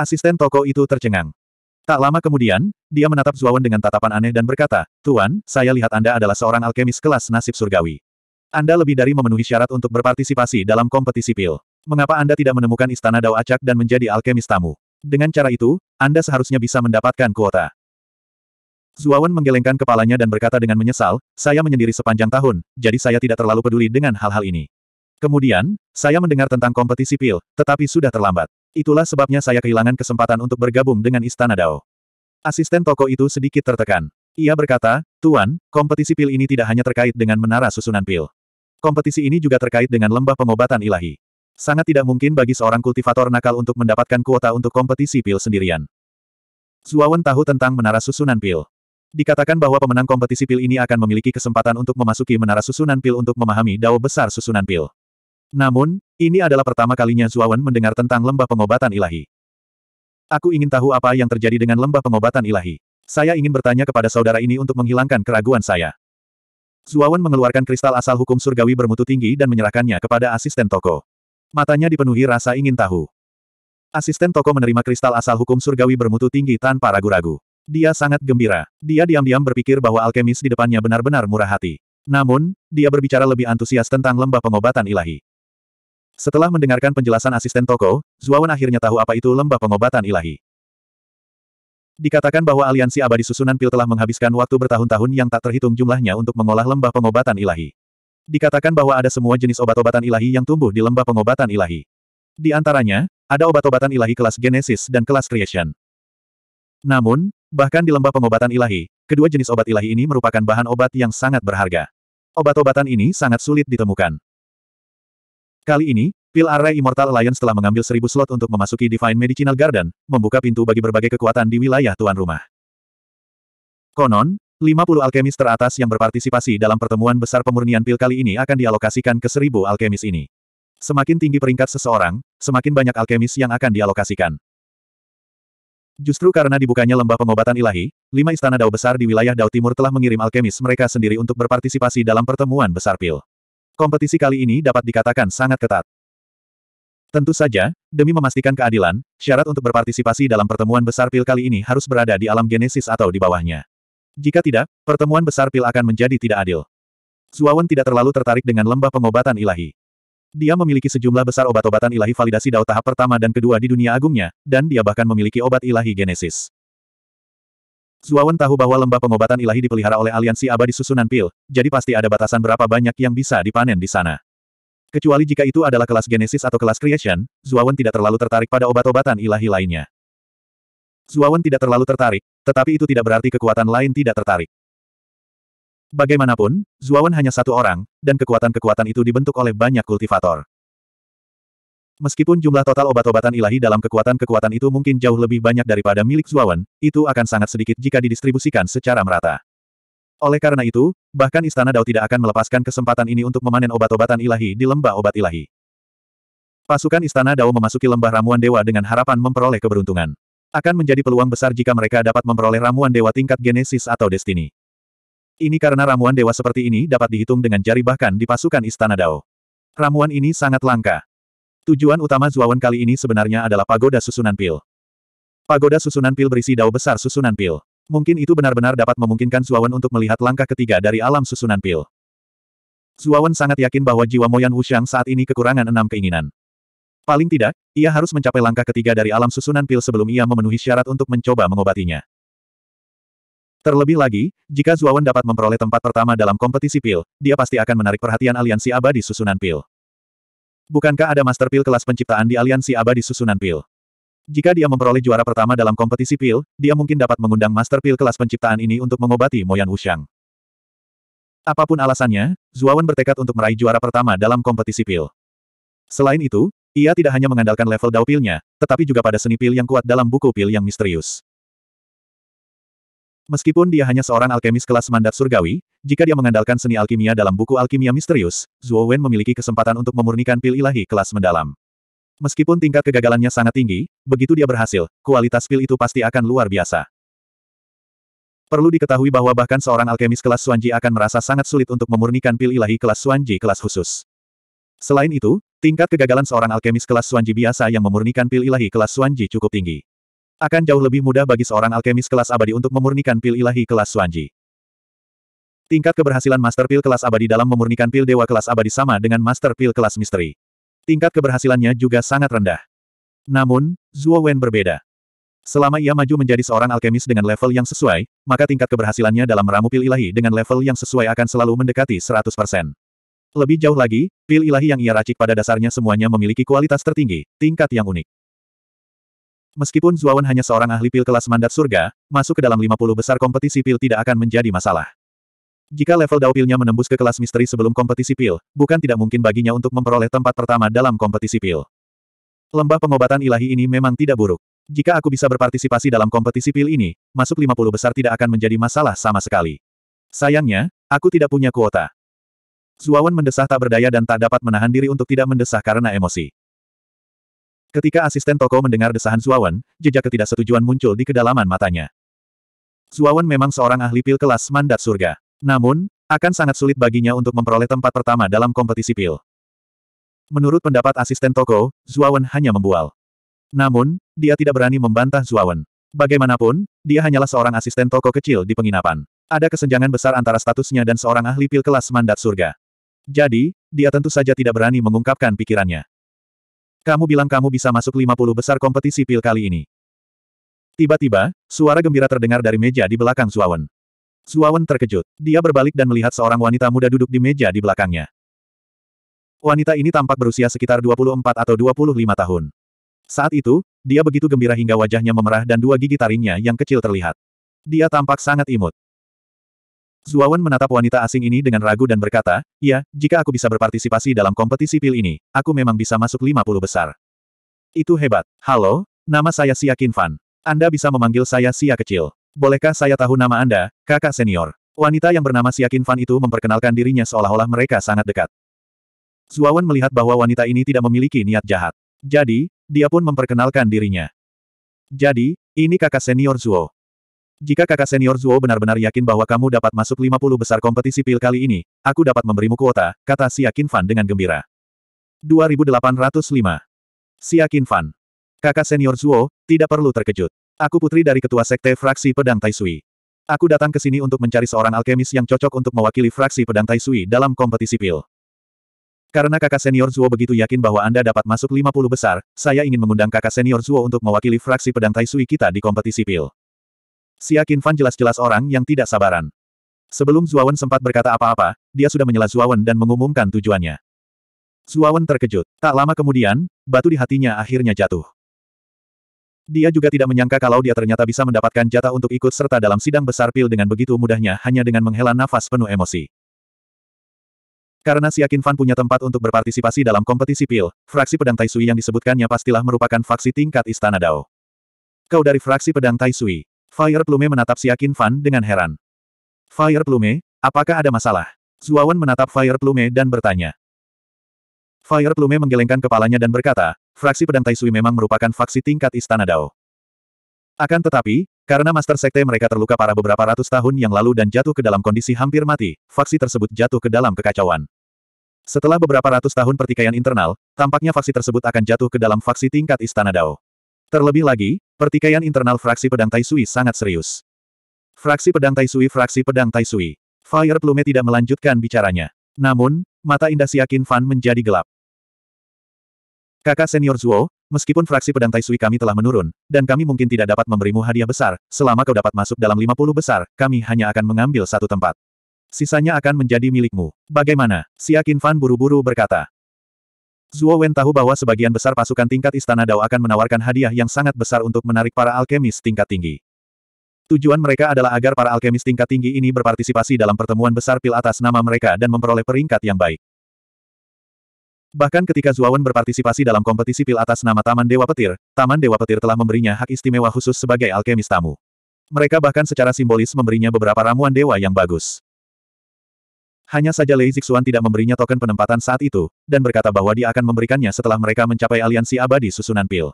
Asisten toko itu tercengang. Tak lama kemudian, dia menatap Zuawan dengan tatapan aneh dan berkata, Tuan, saya lihat Anda adalah seorang alkemis kelas nasib surgawi. Anda lebih dari memenuhi syarat untuk berpartisipasi dalam kompetisi pil. Mengapa Anda tidak menemukan istana Dao Acak dan menjadi alkemis tamu? Dengan cara itu, Anda seharusnya bisa mendapatkan kuota. Zuawan menggelengkan kepalanya dan berkata dengan menyesal, saya menyendiri sepanjang tahun, jadi saya tidak terlalu peduli dengan hal-hal ini. Kemudian, saya mendengar tentang kompetisi pil, tetapi sudah terlambat. Itulah sebabnya saya kehilangan kesempatan untuk bergabung dengan Istana Dao. Asisten toko itu sedikit tertekan. Ia berkata, Tuan, kompetisi pil ini tidak hanya terkait dengan menara susunan pil. Kompetisi ini juga terkait dengan lembah pengobatan ilahi. Sangat tidak mungkin bagi seorang kultivator nakal untuk mendapatkan kuota untuk kompetisi pil sendirian. Zuawan tahu tentang menara susunan pil. Dikatakan bahwa pemenang kompetisi pil ini akan memiliki kesempatan untuk memasuki menara susunan pil untuk memahami dao besar susunan pil. Namun, ini adalah pertama kalinya Zuawan mendengar tentang lembah pengobatan ilahi. Aku ingin tahu apa yang terjadi dengan lembah pengobatan ilahi. Saya ingin bertanya kepada saudara ini untuk menghilangkan keraguan saya. Zuawan mengeluarkan kristal asal hukum surgawi bermutu tinggi dan menyerahkannya kepada asisten toko. Matanya dipenuhi rasa ingin tahu. Asisten toko menerima kristal asal hukum surgawi bermutu tinggi tanpa ragu-ragu. Dia sangat gembira. Dia diam-diam berpikir bahwa alkemis di depannya benar-benar murah hati. Namun, dia berbicara lebih antusias tentang lembah pengobatan ilahi. Setelah mendengarkan penjelasan asisten toko, Zuawan akhirnya tahu apa itu lembah pengobatan ilahi. Dikatakan bahwa aliansi abadi susunan pil telah menghabiskan waktu bertahun-tahun yang tak terhitung jumlahnya untuk mengolah lembah pengobatan ilahi. Dikatakan bahwa ada semua jenis obat-obatan ilahi yang tumbuh di lembah pengobatan ilahi. Di antaranya, ada obat-obatan ilahi kelas Genesis dan kelas Creation. Namun, bahkan di lembah pengobatan ilahi, kedua jenis obat ilahi ini merupakan bahan obat yang sangat berharga. Obat-obatan ini sangat sulit ditemukan. Kali ini, Pil Array Immortal Alliance telah mengambil seribu slot untuk memasuki Divine Medicinal Garden, membuka pintu bagi berbagai kekuatan di wilayah tuan rumah. Konon, 50 alkemis teratas yang berpartisipasi dalam pertemuan besar pemurnian pil kali ini akan dialokasikan ke seribu alkemis ini. Semakin tinggi peringkat seseorang, semakin banyak alkemis yang akan dialokasikan. Justru karena dibukanya lembah pengobatan ilahi, lima istana dao besar di wilayah dao timur telah mengirim alkemis mereka sendiri untuk berpartisipasi dalam pertemuan besar pil. Kompetisi kali ini dapat dikatakan sangat ketat. Tentu saja, demi memastikan keadilan, syarat untuk berpartisipasi dalam pertemuan besar pil kali ini harus berada di alam genesis atau di bawahnya. Jika tidak, pertemuan besar pil akan menjadi tidak adil. Zuawan tidak terlalu tertarik dengan lembah pengobatan ilahi. Dia memiliki sejumlah besar obat-obatan ilahi validasi dao tahap pertama dan kedua di dunia agungnya, dan dia bahkan memiliki obat ilahi genesis. Zuawan tahu bahwa lembah pengobatan ilahi dipelihara oleh aliansi abadi susunan pil, jadi pasti ada batasan berapa banyak yang bisa dipanen di sana. Kecuali jika itu adalah kelas genesis atau kelas creation, Zuawan tidak terlalu tertarik pada obat-obatan ilahi lainnya. Zuawan tidak terlalu tertarik, tetapi itu tidak berarti kekuatan lain tidak tertarik. Bagaimanapun, Zuawan hanya satu orang, dan kekuatan-kekuatan itu dibentuk oleh banyak kultivator. Meskipun jumlah total obat-obatan ilahi dalam kekuatan-kekuatan itu mungkin jauh lebih banyak daripada milik Zuawan, itu akan sangat sedikit jika didistribusikan secara merata. Oleh karena itu, bahkan Istana Dao tidak akan melepaskan kesempatan ini untuk memanen obat-obatan ilahi di lembah obat ilahi. Pasukan Istana Dao memasuki lembah ramuan dewa dengan harapan memperoleh keberuntungan. Akan menjadi peluang besar jika mereka dapat memperoleh ramuan dewa tingkat genesis atau destiny. Ini karena ramuan dewa seperti ini dapat dihitung dengan jari bahkan di pasukan Istana Dao. Ramuan ini sangat langka. Tujuan utama Zuawan kali ini sebenarnya adalah pagoda susunan pil. Pagoda susunan pil berisi dao besar susunan pil. Mungkin itu benar-benar dapat memungkinkan Zuawan untuk melihat langkah ketiga dari alam susunan pil. Zuawan sangat yakin bahwa jiwa Moyan Wuxiang saat ini kekurangan enam keinginan. Paling tidak, ia harus mencapai langkah ketiga dari alam susunan pil sebelum ia memenuhi syarat untuk mencoba mengobatinya. Terlebih lagi, jika Zuawan dapat memperoleh tempat pertama dalam kompetisi pil, dia pasti akan menarik perhatian aliansi abadi susunan pil. Bukankah ada master pil kelas penciptaan di aliansi abadi susunan pil? Jika dia memperoleh juara pertama dalam kompetisi pil, dia mungkin dapat mengundang master pil kelas penciptaan ini untuk mengobati Moyan Wushang. Apapun alasannya, Zuawan bertekad untuk meraih juara pertama dalam kompetisi pil. Selain itu, ia tidak hanya mengandalkan level Dao pilnya, tetapi juga pada seni pil yang kuat dalam buku pil yang misterius. Meskipun dia hanya seorang alkemis kelas mandat surgawi, jika dia mengandalkan seni alkimia dalam buku Alkimia Misterius, Zhuo Wen memiliki kesempatan untuk memurnikan pil ilahi kelas mendalam. Meskipun tingkat kegagalannya sangat tinggi, begitu dia berhasil, kualitas pil itu pasti akan luar biasa. Perlu diketahui bahwa bahkan seorang alkemis kelas Suanji akan merasa sangat sulit untuk memurnikan pil ilahi kelas Suanji kelas khusus. Selain itu, tingkat kegagalan seorang alkemis kelas Suanji biasa yang memurnikan pil ilahi kelas Suanji cukup tinggi. Akan jauh lebih mudah bagi seorang alkemis kelas abadi untuk memurnikan pil ilahi kelas Suanji. Tingkat keberhasilan Master Pil kelas abadi dalam memurnikan pil dewa kelas abadi sama dengan Master Pil kelas misteri. Tingkat keberhasilannya juga sangat rendah. Namun, Zuo Wen berbeda. Selama ia maju menjadi seorang alkemis dengan level yang sesuai, maka tingkat keberhasilannya dalam meramu pil ilahi dengan level yang sesuai akan selalu mendekati 100%. Lebih jauh lagi, pil ilahi yang ia racik pada dasarnya semuanya memiliki kualitas tertinggi, tingkat yang unik. Meskipun Zuawan hanya seorang ahli pil kelas mandat surga, masuk ke dalam 50 besar kompetisi pil tidak akan menjadi masalah. Jika level Dao pilnya menembus ke kelas misteri sebelum kompetisi pil, bukan tidak mungkin baginya untuk memperoleh tempat pertama dalam kompetisi pil. Lembah pengobatan ilahi ini memang tidak buruk. Jika aku bisa berpartisipasi dalam kompetisi pil ini, masuk 50 besar tidak akan menjadi masalah sama sekali. Sayangnya, aku tidak punya kuota. Zuawan mendesah tak berdaya dan tak dapat menahan diri untuk tidak mendesah karena emosi. Ketika asisten toko mendengar desahan Zuawan, jejak ketidaksetujuan muncul di kedalaman matanya. Zuawan memang seorang ahli pil kelas mandat surga. Namun, akan sangat sulit baginya untuk memperoleh tempat pertama dalam kompetisi pil. Menurut pendapat asisten toko, Zuawan hanya membual. Namun, dia tidak berani membantah Zuawan. Bagaimanapun, dia hanyalah seorang asisten toko kecil di penginapan. Ada kesenjangan besar antara statusnya dan seorang ahli pil kelas mandat surga. Jadi, dia tentu saja tidak berani mengungkapkan pikirannya. Kamu bilang kamu bisa masuk 50 besar kompetisi pil kali ini. Tiba-tiba, suara gembira terdengar dari meja di belakang Suawen. Suawen terkejut. Dia berbalik dan melihat seorang wanita muda duduk di meja di belakangnya. Wanita ini tampak berusia sekitar 24 atau 25 tahun. Saat itu, dia begitu gembira hingga wajahnya memerah dan dua gigi taringnya yang kecil terlihat. Dia tampak sangat imut. Zuawan menatap wanita asing ini dengan ragu dan berkata, "Ya, jika aku bisa berpartisipasi dalam kompetisi pil ini, aku memang bisa masuk 50 besar. Itu hebat. Halo, nama saya Sia Kinfan. Anda bisa memanggil saya Sia Kecil. Bolehkah saya tahu nama Anda, kakak senior? Wanita yang bernama Sia Kinfan itu memperkenalkan dirinya seolah-olah mereka sangat dekat. Zuawan melihat bahwa wanita ini tidak memiliki niat jahat. Jadi, dia pun memperkenalkan dirinya. Jadi, ini kakak senior Zuo. Jika kakak senior Zuo benar-benar yakin bahwa kamu dapat masuk 50 besar kompetisi pil kali ini, aku dapat memberimu kuota, kata Siakin Fan dengan gembira. 2805. Siakin Fan. Kakak senior Zuo, tidak perlu terkejut. Aku putri dari ketua sekte fraksi pedang Taisui. Aku datang ke sini untuk mencari seorang alkemis yang cocok untuk mewakili fraksi pedang Taisui dalam kompetisi pil. Karena kakak senior Zuo begitu yakin bahwa Anda dapat masuk 50 besar, saya ingin mengundang kakak senior Zuo untuk mewakili fraksi pedang Taisui kita di kompetisi pil. Xia Qinfan jelas-jelas orang yang tidak sabaran. Sebelum Zuawan sempat berkata apa-apa, dia sudah menyela Zuawan dan mengumumkan tujuannya. Zuawan terkejut. Tak lama kemudian, batu di hatinya akhirnya jatuh. Dia juga tidak menyangka kalau dia ternyata bisa mendapatkan jatah untuk ikut serta dalam sidang besar pil dengan begitu mudahnya hanya dengan menghela nafas penuh emosi. Karena Siakin Fan punya tempat untuk berpartisipasi dalam kompetisi pil, fraksi pedang Tai Sui yang disebutkannya pastilah merupakan faksi tingkat Istana Dao. Kau dari fraksi pedang Tai Sui. Fire Plume menatap Siakin Fan dengan heran. Fire Plume, apakah ada masalah? Zuawan menatap Fire Plume dan bertanya. Fire Plume menggelengkan kepalanya dan berkata, fraksi pedang Taisui memang merupakan faksi tingkat Istana Dao. Akan tetapi, karena Master Sekte mereka terluka parah beberapa ratus tahun yang lalu dan jatuh ke dalam kondisi hampir mati, faksi tersebut jatuh ke dalam kekacauan. Setelah beberapa ratus tahun pertikaian internal, tampaknya faksi tersebut akan jatuh ke dalam faksi tingkat Istana Dao. Terlebih lagi, pertikaian internal fraksi pedang Tai Sui sangat serius. Fraksi pedang Tai Sui Fraksi pedang Tai Sui. Fire Plume tidak melanjutkan bicaranya. Namun, mata indah Siakin Fan menjadi gelap. Kakak senior Zuo, meskipun fraksi pedang Tai Sui kami telah menurun, dan kami mungkin tidak dapat memberimu hadiah besar, selama kau dapat masuk dalam 50 besar, kami hanya akan mengambil satu tempat. Sisanya akan menjadi milikmu. Bagaimana? Siakin Fan buru-buru berkata. Zuo Wen tahu bahwa sebagian besar pasukan tingkat Istana Dao akan menawarkan hadiah yang sangat besar untuk menarik para alkemis tingkat tinggi. Tujuan mereka adalah agar para alkemis tingkat tinggi ini berpartisipasi dalam pertemuan besar pil atas nama mereka dan memperoleh peringkat yang baik. Bahkan ketika Wen berpartisipasi dalam kompetisi pil atas nama Taman Dewa Petir, Taman Dewa Petir telah memberinya hak istimewa khusus sebagai alkemis tamu. Mereka bahkan secara simbolis memberinya beberapa ramuan dewa yang bagus. Hanya saja Lei Zixuan tidak memberinya token penempatan saat itu, dan berkata bahwa dia akan memberikannya setelah mereka mencapai aliansi abadi susunan pil.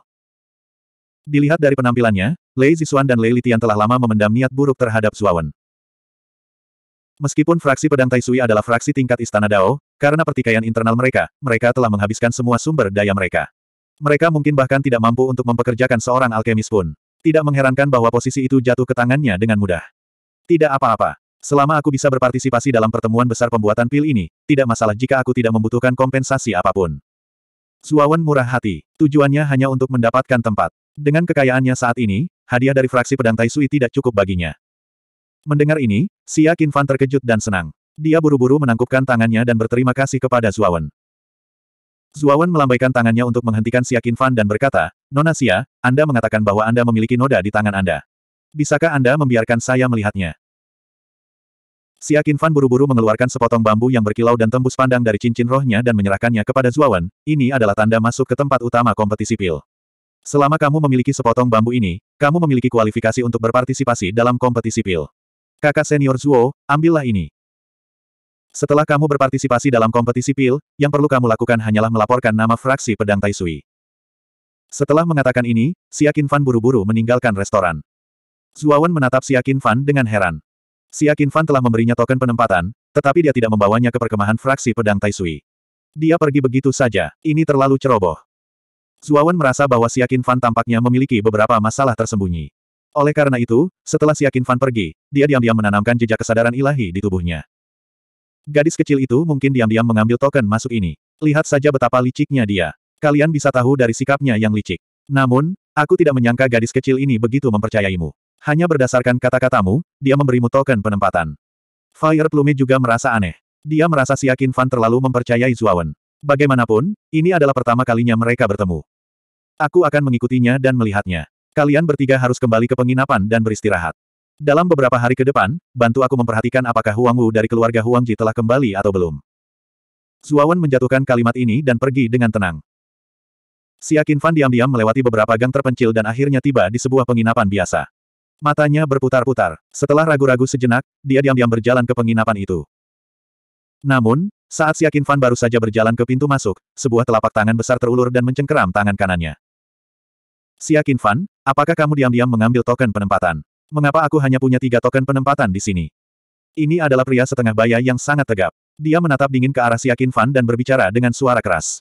Dilihat dari penampilannya, Lei Zixuan dan Lei Litian telah lama memendam niat buruk terhadap Zuawan. Meskipun fraksi pedang Taisui adalah fraksi tingkat Istana Dao, karena pertikaian internal mereka, mereka telah menghabiskan semua sumber daya mereka. Mereka mungkin bahkan tidak mampu untuk mempekerjakan seorang alkemis pun. Tidak mengherankan bahwa posisi itu jatuh ke tangannya dengan mudah. Tidak apa-apa. Selama aku bisa berpartisipasi dalam pertemuan besar pembuatan pil ini, tidak masalah jika aku tidak membutuhkan kompensasi apapun. Suawan murah hati. Tujuannya hanya untuk mendapatkan tempat. Dengan kekayaannya saat ini, hadiah dari fraksi pedang Sui tidak cukup baginya. Mendengar ini, Xia Fan terkejut dan senang. Dia buru-buru menangkupkan tangannya dan berterima kasih kepada Zuawan. Zuawan melambaikan tangannya untuk menghentikan Xia Fan dan berkata, Nona Xia, Anda mengatakan bahwa Anda memiliki noda di tangan Anda. Bisakah Anda membiarkan saya melihatnya? Xia Qinfan Fan buru-buru mengeluarkan sepotong bambu yang berkilau dan tembus pandang dari cincin rohnya dan menyerahkannya kepada Zuawan, ini adalah tanda masuk ke tempat utama kompetisi pil. Selama kamu memiliki sepotong bambu ini, kamu memiliki kualifikasi untuk berpartisipasi dalam kompetisi pil. Kakak senior Zuo, ambillah ini. Setelah kamu berpartisipasi dalam kompetisi pil, yang perlu kamu lakukan hanyalah melaporkan nama fraksi pedang Taisui. Setelah mengatakan ini, Siakin Fan buru-buru meninggalkan restoran. Zuawan menatap Siakin Fan dengan heran. Si Akin Fan telah memberinya token penempatan, tetapi dia tidak membawanya ke perkemahan fraksi pedang Taisui. Dia pergi begitu saja, ini terlalu ceroboh. Zuawan merasa bahwa Si Akin Fan tampaknya memiliki beberapa masalah tersembunyi. Oleh karena itu, setelah Si Akin Fan pergi, dia diam-diam menanamkan jejak kesadaran ilahi di tubuhnya. Gadis kecil itu mungkin diam-diam mengambil token masuk ini. Lihat saja betapa liciknya dia. Kalian bisa tahu dari sikapnya yang licik. Namun, aku tidak menyangka gadis kecil ini begitu mempercayaimu. Hanya berdasarkan kata-katamu, dia memberimu token penempatan. Fire Plume juga merasa aneh. Dia merasa si Yakin Fan terlalu mempercayai Zuawan. Bagaimanapun, ini adalah pertama kalinya mereka bertemu. Aku akan mengikutinya dan melihatnya. Kalian bertiga harus kembali ke penginapan dan beristirahat. Dalam beberapa hari ke depan, bantu aku memperhatikan apakah Huang Wu dari keluarga Huang Ji telah kembali atau belum. Zuawan menjatuhkan kalimat ini dan pergi dengan tenang. Siakin Fan diam-diam melewati beberapa gang terpencil dan akhirnya tiba di sebuah penginapan biasa. Matanya berputar-putar. Setelah ragu-ragu sejenak, dia diam-diam berjalan ke penginapan itu. Namun, saat Siakin Fan baru saja berjalan ke pintu masuk, sebuah telapak tangan besar terulur dan mencengkeram tangan kanannya. Siakin Fan, apakah kamu diam-diam mengambil token penempatan? Mengapa aku hanya punya tiga token penempatan di sini? Ini adalah pria setengah baya yang sangat tegap. Dia menatap dingin ke arah Siakin Fan dan berbicara dengan suara keras.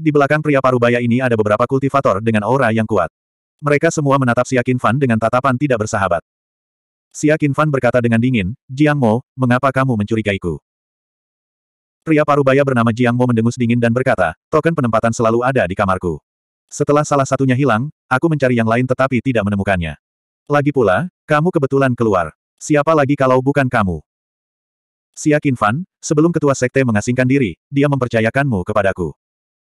Di belakang pria parubaya ini ada beberapa kultivator dengan aura yang kuat. Mereka semua menatap Siakin Fan dengan tatapan tidak bersahabat. Siakin Fan berkata dengan dingin, Jiang Mo, mengapa kamu mencurigaiku? Pria parubaya bernama Jiang Mo mendengus dingin dan berkata, token penempatan selalu ada di kamarku. Setelah salah satunya hilang, aku mencari yang lain tetapi tidak menemukannya. Lagi pula, kamu kebetulan keluar. Siapa lagi kalau bukan kamu? Siakin Fan, sebelum ketua sekte mengasingkan diri, dia mempercayakanmu kepadaku.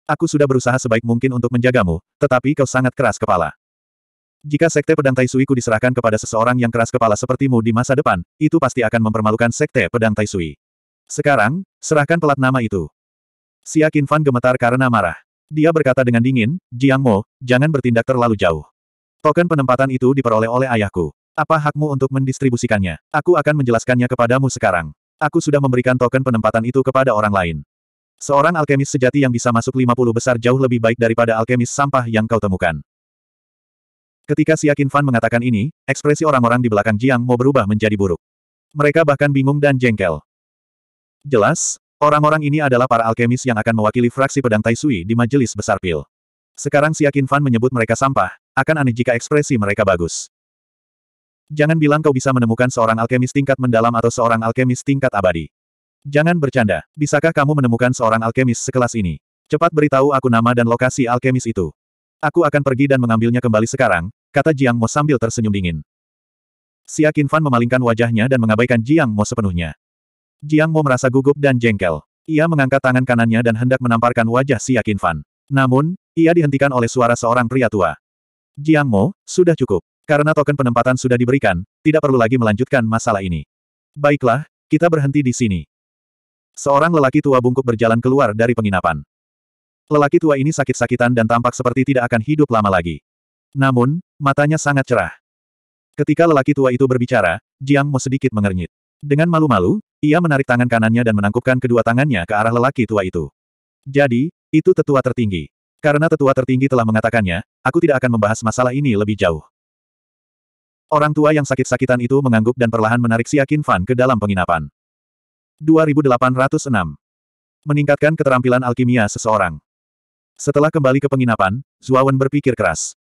Aku sudah berusaha sebaik mungkin untuk menjagamu, tetapi kau sangat keras kepala. Jika sekte pedang Taisui ku diserahkan kepada seseorang yang keras kepala sepertimu di masa depan, itu pasti akan mempermalukan sekte pedang Taisui. Sekarang, serahkan pelat nama itu. Xia Fan gemetar karena marah. Dia berkata dengan dingin, Jiang Mo, jangan bertindak terlalu jauh. Token penempatan itu diperoleh oleh ayahku. Apa hakmu untuk mendistribusikannya? Aku akan menjelaskannya kepadamu sekarang. Aku sudah memberikan token penempatan itu kepada orang lain. Seorang alkemis sejati yang bisa masuk 50 besar jauh lebih baik daripada alkemis sampah yang kau temukan. Ketika Siakin Fan mengatakan ini, ekspresi orang-orang di belakang Jiang Mo berubah menjadi buruk. Mereka bahkan bingung dan jengkel. Jelas, orang-orang ini adalah para alkemis yang akan mewakili fraksi pedang Tai Sui di majelis besar Pil. Sekarang Siakin Fan menyebut mereka sampah, akan aneh jika ekspresi mereka bagus. Jangan bilang kau bisa menemukan seorang alkemis tingkat mendalam atau seorang alkemis tingkat abadi. Jangan bercanda, bisakah kamu menemukan seorang alkemis sekelas ini? Cepat beritahu aku nama dan lokasi alkemis itu. Aku akan pergi dan mengambilnya kembali sekarang, kata Jiang Mo sambil tersenyum dingin. Xia Fan memalingkan wajahnya dan mengabaikan Jiang Mo sepenuhnya. Jiang Mo merasa gugup dan jengkel. Ia mengangkat tangan kanannya dan hendak menamparkan wajah Xia Fan. Namun, ia dihentikan oleh suara seorang pria tua. Jiang Mo, sudah cukup. Karena token penempatan sudah diberikan, tidak perlu lagi melanjutkan masalah ini. Baiklah, kita berhenti di sini. Seorang lelaki tua bungkuk berjalan keluar dari penginapan. Lelaki tua ini sakit-sakitan dan tampak seperti tidak akan hidup lama lagi. Namun, Matanya sangat cerah. Ketika lelaki tua itu berbicara, Jiang Mo sedikit mengernyit. Dengan malu-malu, ia menarik tangan kanannya dan menangkupkan kedua tangannya ke arah lelaki tua itu. Jadi, itu tetua tertinggi. Karena tetua tertinggi telah mengatakannya, aku tidak akan membahas masalah ini lebih jauh. Orang tua yang sakit-sakitan itu mengangguk dan perlahan menarik Siakin Fan ke dalam penginapan. 2806. Meningkatkan keterampilan alkimia seseorang. Setelah kembali ke penginapan, Zuawan berpikir keras.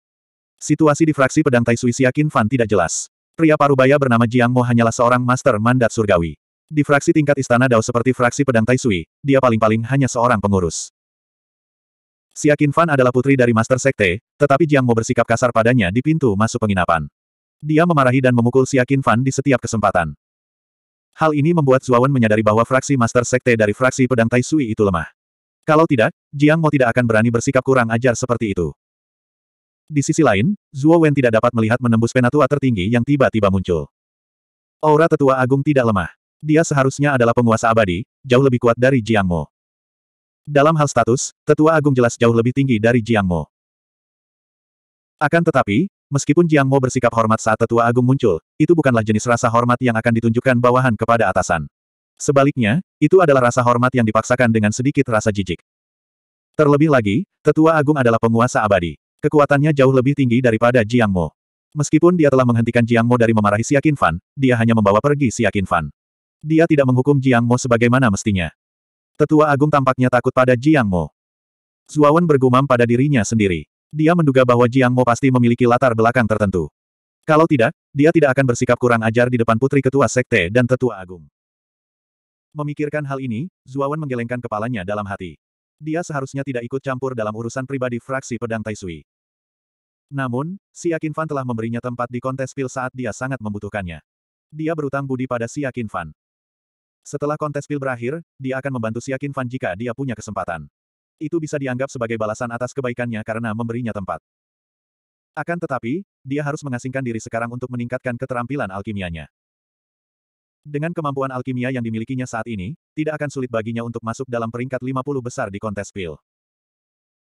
Situasi di fraksi pedang Tai Sui Siakin Fan tidak jelas. Pria parubaya bernama Jiang Mo hanyalah seorang master mandat surgawi. Di fraksi tingkat Istana Dao seperti fraksi pedang Tai Sui, dia paling-paling hanya seorang pengurus. Siakin Fan adalah putri dari Master Sekte, tetapi Jiang Mo bersikap kasar padanya di pintu masuk penginapan. Dia memarahi dan memukul Siakin Fan di setiap kesempatan. Hal ini membuat Zuawan menyadari bahwa fraksi Master Sekte dari fraksi pedang Tai Sui itu lemah. Kalau tidak, Jiang Mo tidak akan berani bersikap kurang ajar seperti itu. Di sisi lain, Zuo Wen tidak dapat melihat menembus penatua tertinggi yang tiba-tiba muncul. Aura tetua agung tidak lemah. Dia seharusnya adalah penguasa abadi, jauh lebih kuat dari Jiang Mo. Dalam hal status, tetua agung jelas jauh lebih tinggi dari Jiang Mo. Akan tetapi, meskipun Jiang Mo bersikap hormat saat tetua agung muncul, itu bukanlah jenis rasa hormat yang akan ditunjukkan bawahan kepada atasan. Sebaliknya, itu adalah rasa hormat yang dipaksakan dengan sedikit rasa jijik. Terlebih lagi, tetua agung adalah penguasa abadi. Kekuatannya jauh lebih tinggi daripada Jiang Mo. Meskipun dia telah menghentikan Jiang Mo dari memarahi Siakin Fan, dia hanya membawa pergi Siakin Fan. Dia tidak menghukum Jiang Mo sebagaimana mestinya. Tetua Agung tampaknya takut pada Jiang Mo. Zuawan bergumam pada dirinya sendiri. Dia menduga bahwa Jiang Mo pasti memiliki latar belakang tertentu. Kalau tidak, dia tidak akan bersikap kurang ajar di depan putri ketua sekte dan tetua agung. Memikirkan hal ini, Zuawan menggelengkan kepalanya dalam hati. Dia seharusnya tidak ikut campur dalam urusan pribadi fraksi pedang Taisui. Namun, si Akin Fan telah memberinya tempat di kontes pil saat dia sangat membutuhkannya. Dia berutang budi pada si Akin Fan. Setelah kontes pil berakhir, dia akan membantu si Akin Fan jika dia punya kesempatan. Itu bisa dianggap sebagai balasan atas kebaikannya karena memberinya tempat. Akan tetapi, dia harus mengasingkan diri sekarang untuk meningkatkan keterampilan alkimianya. Dengan kemampuan alkimia yang dimilikinya saat ini, tidak akan sulit baginya untuk masuk dalam peringkat 50 besar di kontes pil.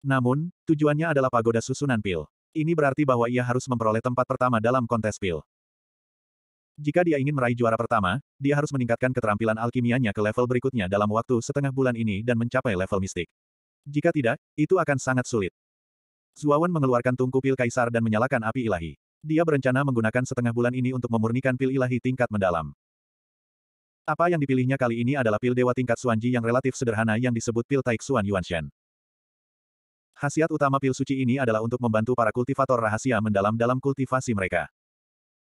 Namun, tujuannya adalah pagoda susunan pil. Ini berarti bahwa ia harus memperoleh tempat pertama dalam kontes pil. Jika dia ingin meraih juara pertama, dia harus meningkatkan keterampilan alkimianya ke level berikutnya dalam waktu setengah bulan ini dan mencapai level mistik. Jika tidak, itu akan sangat sulit. Zuawan mengeluarkan tungku pil kaisar dan menyalakan api ilahi. Dia berencana menggunakan setengah bulan ini untuk memurnikan pil ilahi tingkat mendalam. Apa yang dipilihnya kali ini adalah pil dewa tingkat Suanji yang relatif sederhana yang disebut pil Taik Suan Yuanshen. Khasiat utama pil suci ini adalah untuk membantu para kultivator rahasia mendalam dalam kultivasi mereka.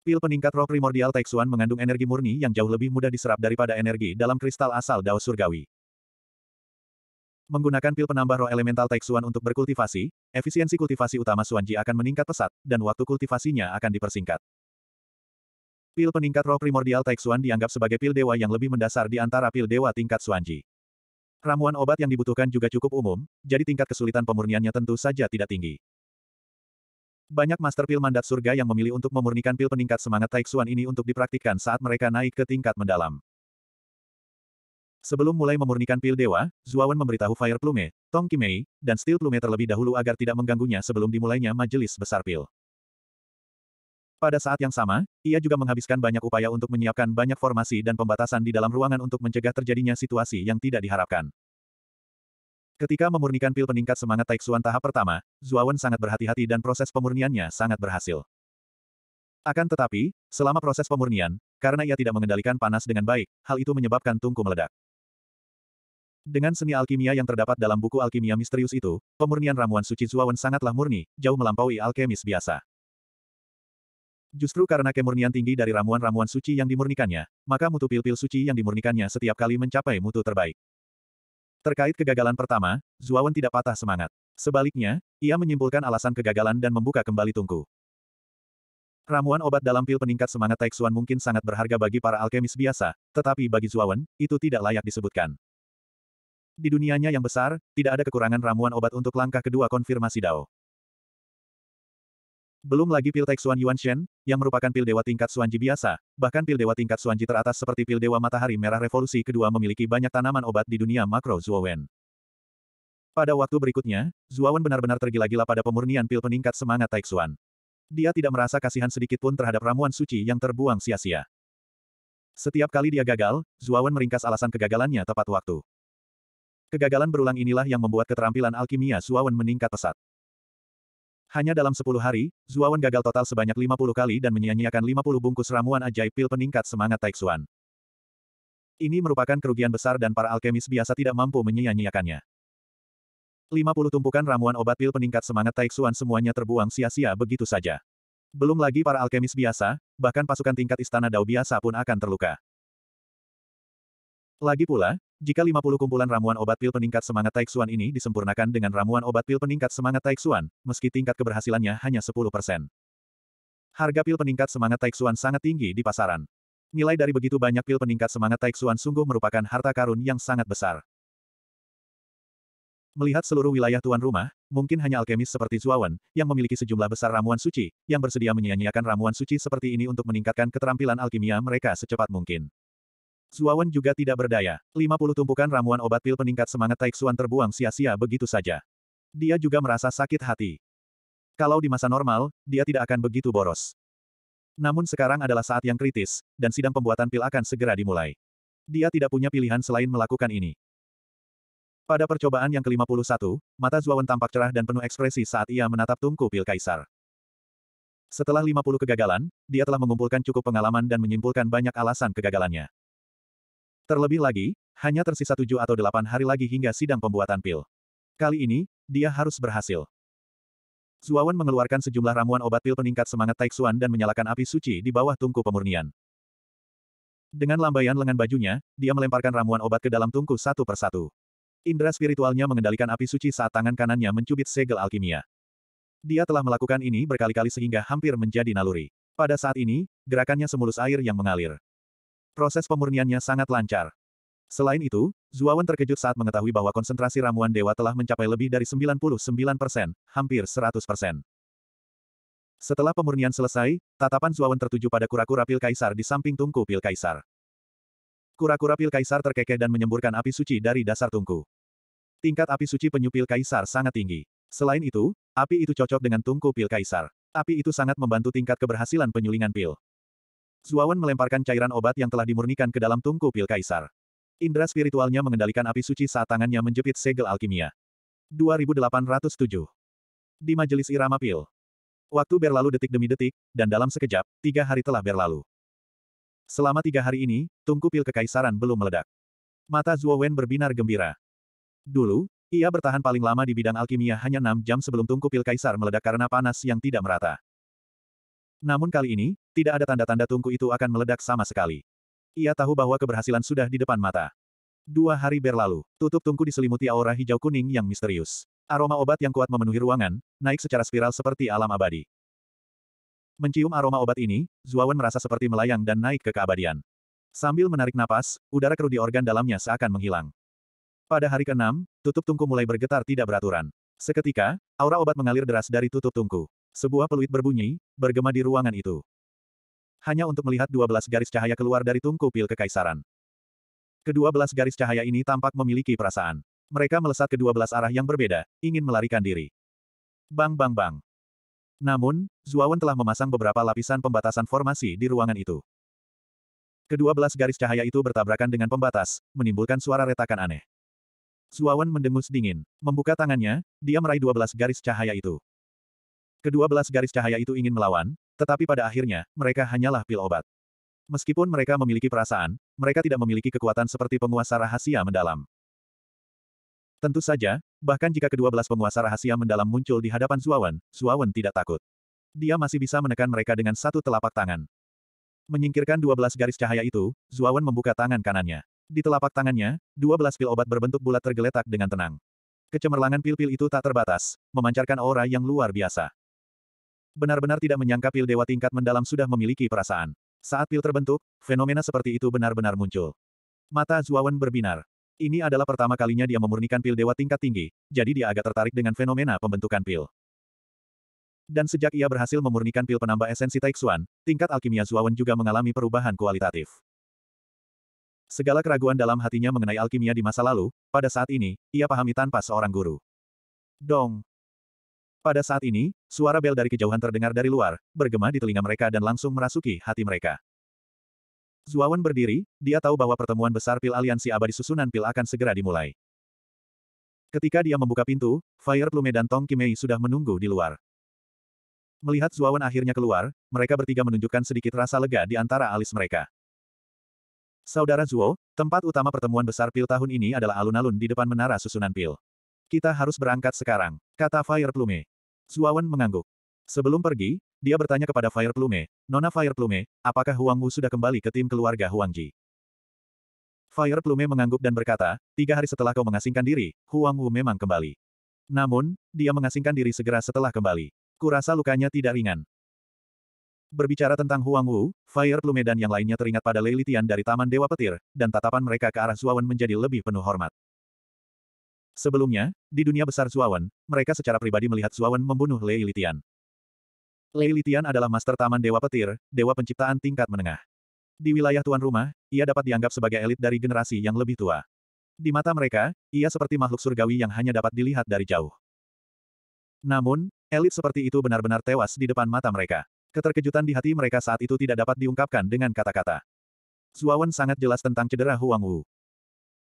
Pil peningkat roh primordial Taixuan mengandung energi murni yang jauh lebih mudah diserap daripada energi dalam kristal asal Dao Surgawi. Menggunakan pil penambah roh elemental Taixuan untuk berkultivasi, efisiensi kultivasi utama Suanji akan meningkat pesat, dan waktu kultivasinya akan dipersingkat. Pil peningkat roh primordial Taixuan dianggap sebagai pil dewa yang lebih mendasar di antara pil dewa tingkat Suanji. Ramuan obat yang dibutuhkan juga cukup umum, jadi tingkat kesulitan pemurniannya tentu saja tidak tinggi. Banyak master pil mandat surga yang memilih untuk memurnikan pil peningkat semangat Taixuan ini untuk dipraktikkan saat mereka naik ke tingkat mendalam. Sebelum mulai memurnikan pil dewa, Zuawan memberitahu Fire Plume, Tong Kimei, dan Steel Plume terlebih dahulu agar tidak mengganggunya sebelum dimulainya majelis besar pil. Pada saat yang sama, ia juga menghabiskan banyak upaya untuk menyiapkan banyak formasi dan pembatasan di dalam ruangan untuk mencegah terjadinya situasi yang tidak diharapkan. Ketika memurnikan pil peningkat semangat Taeksuan tahap pertama, Zuawan sangat berhati-hati dan proses pemurniannya sangat berhasil. Akan tetapi, selama proses pemurnian, karena ia tidak mengendalikan panas dengan baik, hal itu menyebabkan tungku meledak. Dengan seni alkimia yang terdapat dalam buku alkimia misterius itu, pemurnian ramuan suci Zuawan sangatlah murni, jauh melampaui alkemis biasa. Justru karena kemurnian tinggi dari ramuan-ramuan suci yang dimurnikannya, maka mutu pil-pil suci yang dimurnikannya setiap kali mencapai mutu terbaik. Terkait kegagalan pertama, Zuawan tidak patah semangat. Sebaliknya, ia menyimpulkan alasan kegagalan dan membuka kembali tungku. Ramuan obat dalam pil peningkat semangat Taixuan mungkin sangat berharga bagi para alkemis biasa, tetapi bagi Zuawan, itu tidak layak disebutkan. Di dunianya yang besar, tidak ada kekurangan ramuan obat untuk langkah kedua konfirmasi Dao. Belum lagi pil Taixuan Yuan Shen, yang merupakan pil dewa tingkat Suanji biasa, bahkan pil dewa tingkat Suanji teratas seperti pil dewa matahari merah revolusi kedua memiliki banyak tanaman obat di dunia makro Zuowen. Pada waktu berikutnya, Zuowen benar-benar tergila-gila pada pemurnian pil peningkat semangat Taixuan. Dia tidak merasa kasihan sedikit pun terhadap ramuan suci yang terbuang sia-sia. Setiap kali dia gagal, Zuowen meringkas alasan kegagalannya tepat waktu. Kegagalan berulang inilah yang membuat keterampilan alkimia Zuowen meningkat pesat. Hanya dalam 10 hari, Zuawan gagal total sebanyak 50 kali dan menyia-nyiakan 50 bungkus ramuan ajaib pil peningkat semangat Taixuan. Ini merupakan kerugian besar dan para alkemis biasa tidak mampu menyia-nyiakannya. 50 tumpukan ramuan obat pil peningkat semangat Taixuan semuanya terbuang sia-sia begitu saja. Belum lagi para alkemis biasa, bahkan pasukan tingkat istana Dao biasa pun akan terluka. Lagi pula, jika 50 kumpulan ramuan obat pil peningkat semangat Taixuan ini disempurnakan dengan ramuan obat pil peningkat semangat Taixuan, meski tingkat keberhasilannya hanya 10%. Harga pil peningkat semangat Taixuan sangat tinggi di pasaran. Nilai dari begitu banyak pil peningkat semangat Taixuan sungguh merupakan harta karun yang sangat besar. Melihat seluruh wilayah tuan rumah, mungkin hanya alkemis seperti Zuawan, yang memiliki sejumlah besar ramuan suci, yang bersedia menyia-nyiakan ramuan suci seperti ini untuk meningkatkan keterampilan alkimia mereka secepat mungkin. Zuawan juga tidak berdaya. 50 tumpukan ramuan obat pil peningkat semangat Taixuan terbuang sia-sia begitu saja. Dia juga merasa sakit hati. Kalau di masa normal, dia tidak akan begitu boros. Namun sekarang adalah saat yang kritis, dan sidang pembuatan pil akan segera dimulai. Dia tidak punya pilihan selain melakukan ini. Pada percobaan yang ke-51, mata Zuawan tampak cerah dan penuh ekspresi saat ia menatap tungku pil kaisar. Setelah 50 kegagalan, dia telah mengumpulkan cukup pengalaman dan menyimpulkan banyak alasan kegagalannya. Terlebih lagi, hanya tersisa tujuh atau delapan hari lagi hingga sidang pembuatan pil. Kali ini, dia harus berhasil. Zuawan mengeluarkan sejumlah ramuan obat pil peningkat semangat Taixuan dan menyalakan api suci di bawah tungku pemurnian. Dengan lambaian lengan bajunya, dia melemparkan ramuan obat ke dalam tungku satu persatu. Indra spiritualnya mengendalikan api suci saat tangan kanannya mencubit segel alkimia. Dia telah melakukan ini berkali-kali sehingga hampir menjadi naluri. Pada saat ini, gerakannya semulus air yang mengalir. Proses pemurniannya sangat lancar. Selain itu, Zuawan terkejut saat mengetahui bahwa konsentrasi ramuan dewa telah mencapai lebih dari 99 persen, hampir 100 persen. Setelah pemurnian selesai, tatapan Zuawan tertuju pada kura-kura pil kaisar di samping tungku pil kaisar. Kura-kura pil kaisar terkekeh dan menyemburkan api suci dari dasar tungku. Tingkat api suci penyupil kaisar sangat tinggi. Selain itu, api itu cocok dengan tungku pil kaisar. Api itu sangat membantu tingkat keberhasilan penyulingan pil. Zuawan melemparkan cairan obat yang telah dimurnikan ke dalam tungku pil kaisar. Indra spiritualnya mengendalikan api suci saat tangannya menjepit segel alkimia. 2807. Di majelis irama pil. Waktu berlalu detik demi detik, dan dalam sekejap, tiga hari telah berlalu. Selama tiga hari ini, tungku pil kekaisaran belum meledak. Mata Zuowen berbinar gembira. Dulu, ia bertahan paling lama di bidang alkimia hanya enam jam sebelum tungku pil kaisar meledak karena panas yang tidak merata. Namun kali ini, tidak ada tanda-tanda tungku itu akan meledak sama sekali. Ia tahu bahwa keberhasilan sudah di depan mata. Dua hari berlalu, tutup tungku diselimuti aura hijau-kuning yang misterius. Aroma obat yang kuat memenuhi ruangan, naik secara spiral seperti alam abadi. Mencium aroma obat ini, Zuawan merasa seperti melayang dan naik ke keabadian. Sambil menarik napas, udara keruh di organ dalamnya seakan menghilang. Pada hari ke-6, tutup tungku mulai bergetar tidak beraturan. Seketika, aura obat mengalir deras dari tutup tungku. Sebuah peluit berbunyi, bergema di ruangan itu. Hanya untuk melihat dua belas garis cahaya keluar dari tungku pil kekaisaran. Kedua belas garis cahaya ini tampak memiliki perasaan. Mereka melesat ke dua belas arah yang berbeda, ingin melarikan diri. Bang bang bang. Namun, Zuawan telah memasang beberapa lapisan pembatasan formasi di ruangan itu. Kedua belas garis cahaya itu bertabrakan dengan pembatas, menimbulkan suara retakan aneh. Zuawan mendengus dingin. Membuka tangannya, dia meraih dua belas garis cahaya itu. Kedua belas garis cahaya itu ingin melawan, tetapi pada akhirnya, mereka hanyalah pil obat. Meskipun mereka memiliki perasaan, mereka tidak memiliki kekuatan seperti penguasa rahasia mendalam. Tentu saja, bahkan jika kedua belas penguasa rahasia mendalam muncul di hadapan Zuawan, Zuawan tidak takut. Dia masih bisa menekan mereka dengan satu telapak tangan. Menyingkirkan dua belas garis cahaya itu, Zuawan membuka tangan kanannya. Di telapak tangannya, dua belas pil obat berbentuk bulat tergeletak dengan tenang. Kecemerlangan pil-pil itu tak terbatas, memancarkan aura yang luar biasa. Benar-benar tidak menyangka pil dewa tingkat mendalam sudah memiliki perasaan. Saat pil terbentuk, fenomena seperti itu benar-benar muncul. Mata Zuawan berbinar. Ini adalah pertama kalinya dia memurnikan pil dewa tingkat tinggi, jadi dia agak tertarik dengan fenomena pembentukan pil. Dan sejak ia berhasil memurnikan pil penambah esensi Taixuan, tingkat alkimia Zuawan juga mengalami perubahan kualitatif. Segala keraguan dalam hatinya mengenai alkimia di masa lalu, pada saat ini, ia pahami tanpa seorang guru. Dong! Pada saat ini, suara bel dari kejauhan terdengar dari luar, bergema di telinga mereka dan langsung merasuki hati mereka. Zuawan berdiri, dia tahu bahwa pertemuan besar pil aliansi abadi susunan pil akan segera dimulai. Ketika dia membuka pintu, Fire Plume dan Tong Kimei sudah menunggu di luar. Melihat Zuawan akhirnya keluar, mereka bertiga menunjukkan sedikit rasa lega di antara alis mereka. Saudara Zuo, tempat utama pertemuan besar pil tahun ini adalah alun-alun di depan menara susunan pil. Kita harus berangkat sekarang, kata Fire Plume. Zuawan mengangguk. Sebelum pergi, dia bertanya kepada Fire Plume, Nona Fire Plume, apakah Huang Wu sudah kembali ke tim keluarga Huang Ji? Fire Plume mengangguk dan berkata, tiga hari setelah kau mengasingkan diri, Huang Wu memang kembali. Namun, dia mengasingkan diri segera setelah kembali. Kurasa lukanya tidak ringan. Berbicara tentang Huang Wu, Fire Plume dan yang lainnya teringat pada Lei Litian dari Taman Dewa Petir, dan tatapan mereka ke arah Zuawan menjadi lebih penuh hormat. Sebelumnya, di dunia besar Zuawan, mereka secara pribadi melihat Zuawan membunuh Lei Litian. Lei Litian adalah master taman Dewa Petir, Dewa Penciptaan tingkat menengah. Di wilayah tuan rumah, ia dapat dianggap sebagai elit dari generasi yang lebih tua. Di mata mereka, ia seperti makhluk surgawi yang hanya dapat dilihat dari jauh. Namun, elit seperti itu benar-benar tewas di depan mata mereka. Keterkejutan di hati mereka saat itu tidak dapat diungkapkan dengan kata-kata. Zuawan sangat jelas tentang cedera Huang Wu.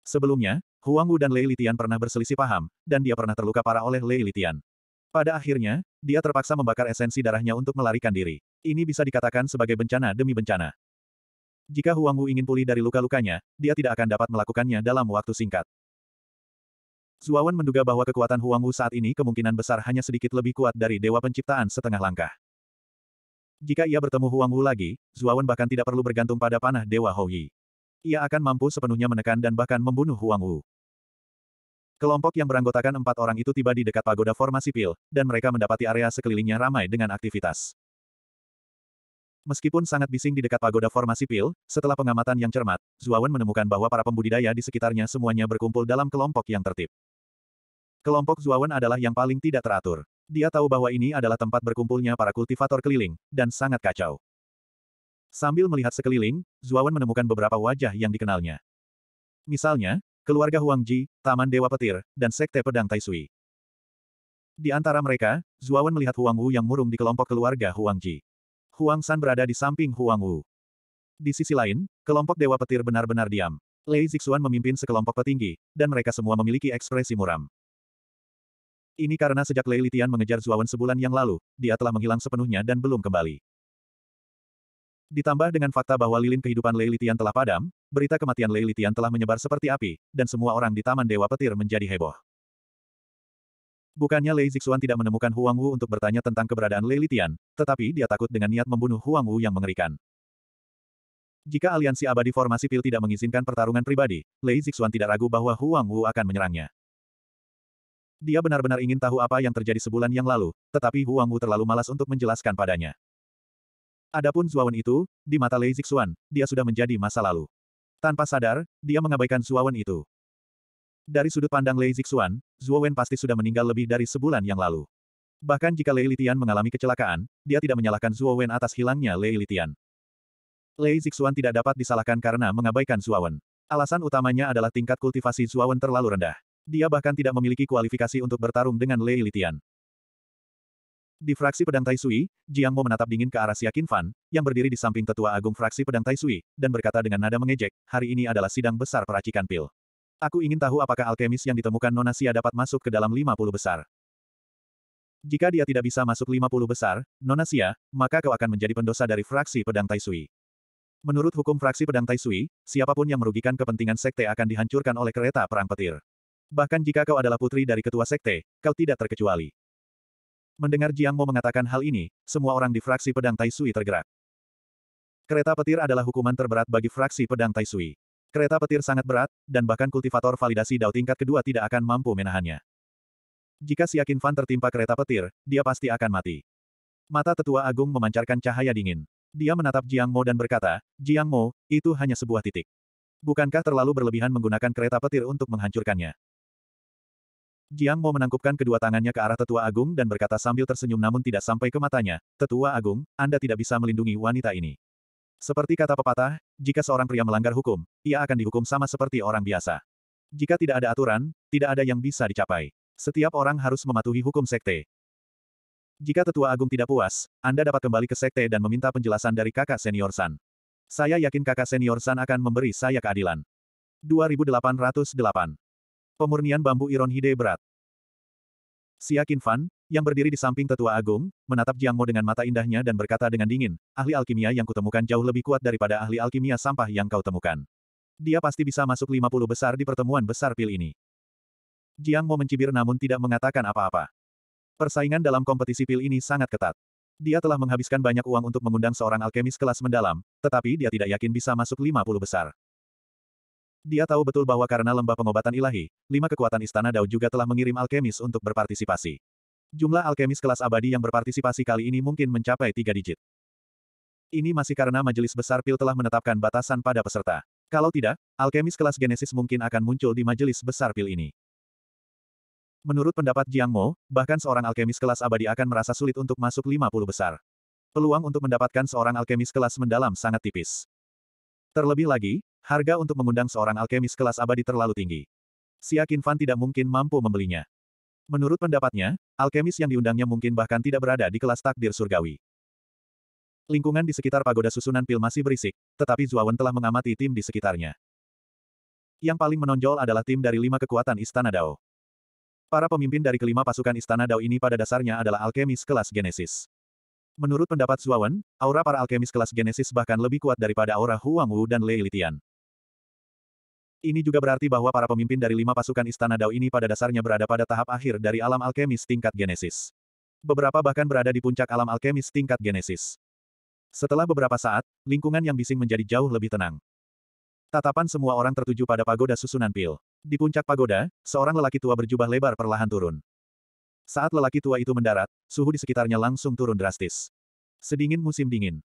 Sebelumnya, Huang Wu dan Lei Litian pernah berselisih paham, dan dia pernah terluka parah oleh Lei Litian. Pada akhirnya, dia terpaksa membakar esensi darahnya untuk melarikan diri. Ini bisa dikatakan sebagai bencana demi bencana. Jika Huang Wu ingin pulih dari luka-lukanya, dia tidak akan dapat melakukannya dalam waktu singkat. Zuawan menduga bahwa kekuatan Huang Wu saat ini kemungkinan besar hanya sedikit lebih kuat dari Dewa Penciptaan setengah langkah. Jika ia bertemu Huang Wu lagi, Zuawan bahkan tidak perlu bergantung pada panah Dewa Hou ia akan mampu sepenuhnya menekan dan bahkan membunuh Huang Wu. Kelompok yang beranggotakan empat orang itu tiba di dekat pagoda formasi pil, dan mereka mendapati area sekelilingnya ramai dengan aktivitas. Meskipun sangat bising di dekat pagoda formasi pil, setelah pengamatan yang cermat, Zuawan menemukan bahwa para pembudidaya di sekitarnya semuanya berkumpul dalam kelompok yang tertib. Kelompok Zuawan adalah yang paling tidak teratur. Dia tahu bahwa ini adalah tempat berkumpulnya para kultivator keliling, dan sangat kacau. Sambil melihat sekeliling, Zuawan menemukan beberapa wajah yang dikenalnya. Misalnya, keluarga Huang Ji, Taman Dewa Petir, dan Sekte Pedang Tai Di antara mereka, Zuawan melihat Huang Wu yang murung di kelompok keluarga Huang Ji. Huang San berada di samping Huang Wu. Di sisi lain, kelompok Dewa Petir benar-benar diam. Lei Zixuan memimpin sekelompok petinggi, dan mereka semua memiliki ekspresi muram. Ini karena sejak Lei Litian mengejar Zuawan sebulan yang lalu, dia telah menghilang sepenuhnya dan belum kembali. Ditambah dengan fakta bahwa lilin kehidupan Leilitian telah padam, berita kematian Leilitian telah menyebar seperti api, dan semua orang di Taman Dewa Petir menjadi heboh. Bukannya Lei Zixuan tidak menemukan Huang Wu untuk bertanya tentang keberadaan Leilitian, tetapi dia takut dengan niat membunuh Huang Wu yang mengerikan. Jika aliansi abadi formasi pil tidak mengizinkan pertarungan pribadi, Lei Zixuan tidak ragu bahwa Huang Wu akan menyerangnya. Dia benar-benar ingin tahu apa yang terjadi sebulan yang lalu, tetapi Huang Wu terlalu malas untuk menjelaskan padanya. Adapun Zuawan itu, di mata Lei Zixuan, dia sudah menjadi masa lalu. Tanpa sadar, dia mengabaikan Zuawan itu. Dari sudut pandang Lei Zixuan, Zuawan pasti sudah meninggal lebih dari sebulan yang lalu. Bahkan jika Lei Litian mengalami kecelakaan, dia tidak menyalahkan Zuawan atas hilangnya Lei Litian. Lei Zixuan tidak dapat disalahkan karena mengabaikan Zuawan. Alasan utamanya adalah tingkat kultivasi Zuawan terlalu rendah. Dia bahkan tidak memiliki kualifikasi untuk bertarung dengan Lei Litian. Di fraksi pedang Tai Sui, Jiang Mo menatap dingin ke arah Siakin Fan, yang berdiri di samping tetua agung fraksi pedang Tai Sui, dan berkata dengan nada mengejek, hari ini adalah sidang besar peracikan pil. Aku ingin tahu apakah alkemis yang ditemukan Nona Xia dapat masuk ke dalam 50 besar. Jika dia tidak bisa masuk 50 besar, Nona Xia, maka kau akan menjadi pendosa dari fraksi pedang Tai Sui. Menurut hukum fraksi pedang Tai Sui, siapapun yang merugikan kepentingan sekte akan dihancurkan oleh kereta perang petir. Bahkan jika kau adalah putri dari ketua sekte, kau tidak terkecuali. Mendengar Jiang Mo mengatakan hal ini, semua orang di fraksi pedang Tai Sui tergerak. Kereta petir adalah hukuman terberat bagi fraksi pedang Tai Sui. Kereta petir sangat berat, dan bahkan kultivator validasi Dao tingkat kedua tidak akan mampu menahannya. Jika si Yakin Fan tertimpa kereta petir, dia pasti akan mati. Mata tetua agung memancarkan cahaya dingin. Dia menatap Jiang Mo dan berkata, Jiang Mo, itu hanya sebuah titik. Bukankah terlalu berlebihan menggunakan kereta petir untuk menghancurkannya? Jiang Mo menangkupkan kedua tangannya ke arah tetua agung dan berkata sambil tersenyum namun tidak sampai ke matanya, Tetua agung, Anda tidak bisa melindungi wanita ini. Seperti kata pepatah, jika seorang pria melanggar hukum, ia akan dihukum sama seperti orang biasa. Jika tidak ada aturan, tidak ada yang bisa dicapai. Setiap orang harus mematuhi hukum sekte. Jika tetua agung tidak puas, Anda dapat kembali ke sekte dan meminta penjelasan dari kakak senior San. Saya yakin kakak senior San akan memberi saya keadilan. 2808 Pemurnian bambu Iron Hide berat. Xia Fan, yang berdiri di samping tetua agung, menatap Jiang Mo dengan mata indahnya dan berkata dengan dingin, ahli alkimia yang kutemukan jauh lebih kuat daripada ahli alkimia sampah yang kau temukan. Dia pasti bisa masuk 50 besar di pertemuan besar pil ini. Jiang Mo mencibir namun tidak mengatakan apa-apa. Persaingan dalam kompetisi pil ini sangat ketat. Dia telah menghabiskan banyak uang untuk mengundang seorang alkemis kelas mendalam, tetapi dia tidak yakin bisa masuk 50 besar. Dia tahu betul bahwa karena lembah pengobatan ilahi, lima kekuatan istana Dao juga telah mengirim alkemis untuk berpartisipasi. Jumlah alkemis kelas abadi yang berpartisipasi kali ini mungkin mencapai tiga digit. Ini masih karena Majelis Besar Pil telah menetapkan batasan pada peserta. Kalau tidak, alkemis kelas Genesis mungkin akan muncul di Majelis Besar Pil ini. Menurut pendapat Jiang Mo, bahkan seorang alkemis kelas abadi akan merasa sulit untuk masuk 50 besar. Peluang untuk mendapatkan seorang alkemis kelas mendalam sangat tipis. Terlebih lagi, Harga untuk mengundang seorang alkemis kelas abadi terlalu tinggi. Siakin Fan tidak mungkin mampu membelinya. Menurut pendapatnya, alkemis yang diundangnya mungkin bahkan tidak berada di kelas takdir surgawi. Lingkungan di sekitar pagoda susunan pil masih berisik, tetapi Zuawan telah mengamati tim di sekitarnya. Yang paling menonjol adalah tim dari lima kekuatan Istana Dao. Para pemimpin dari kelima pasukan Istana Dao ini pada dasarnya adalah alkemis kelas Genesis. Menurut pendapat Zuawan, aura para alkemis kelas Genesis bahkan lebih kuat daripada aura Huang Wu dan Lei Litian. Ini juga berarti bahwa para pemimpin dari lima pasukan Istana Dao ini pada dasarnya berada pada tahap akhir dari alam alkemis tingkat genesis. Beberapa bahkan berada di puncak alam alkemis tingkat genesis. Setelah beberapa saat, lingkungan yang bising menjadi jauh lebih tenang. Tatapan semua orang tertuju pada pagoda susunan pil. Di puncak pagoda, seorang lelaki tua berjubah lebar perlahan turun. Saat lelaki tua itu mendarat, suhu di sekitarnya langsung turun drastis. Sedingin musim dingin.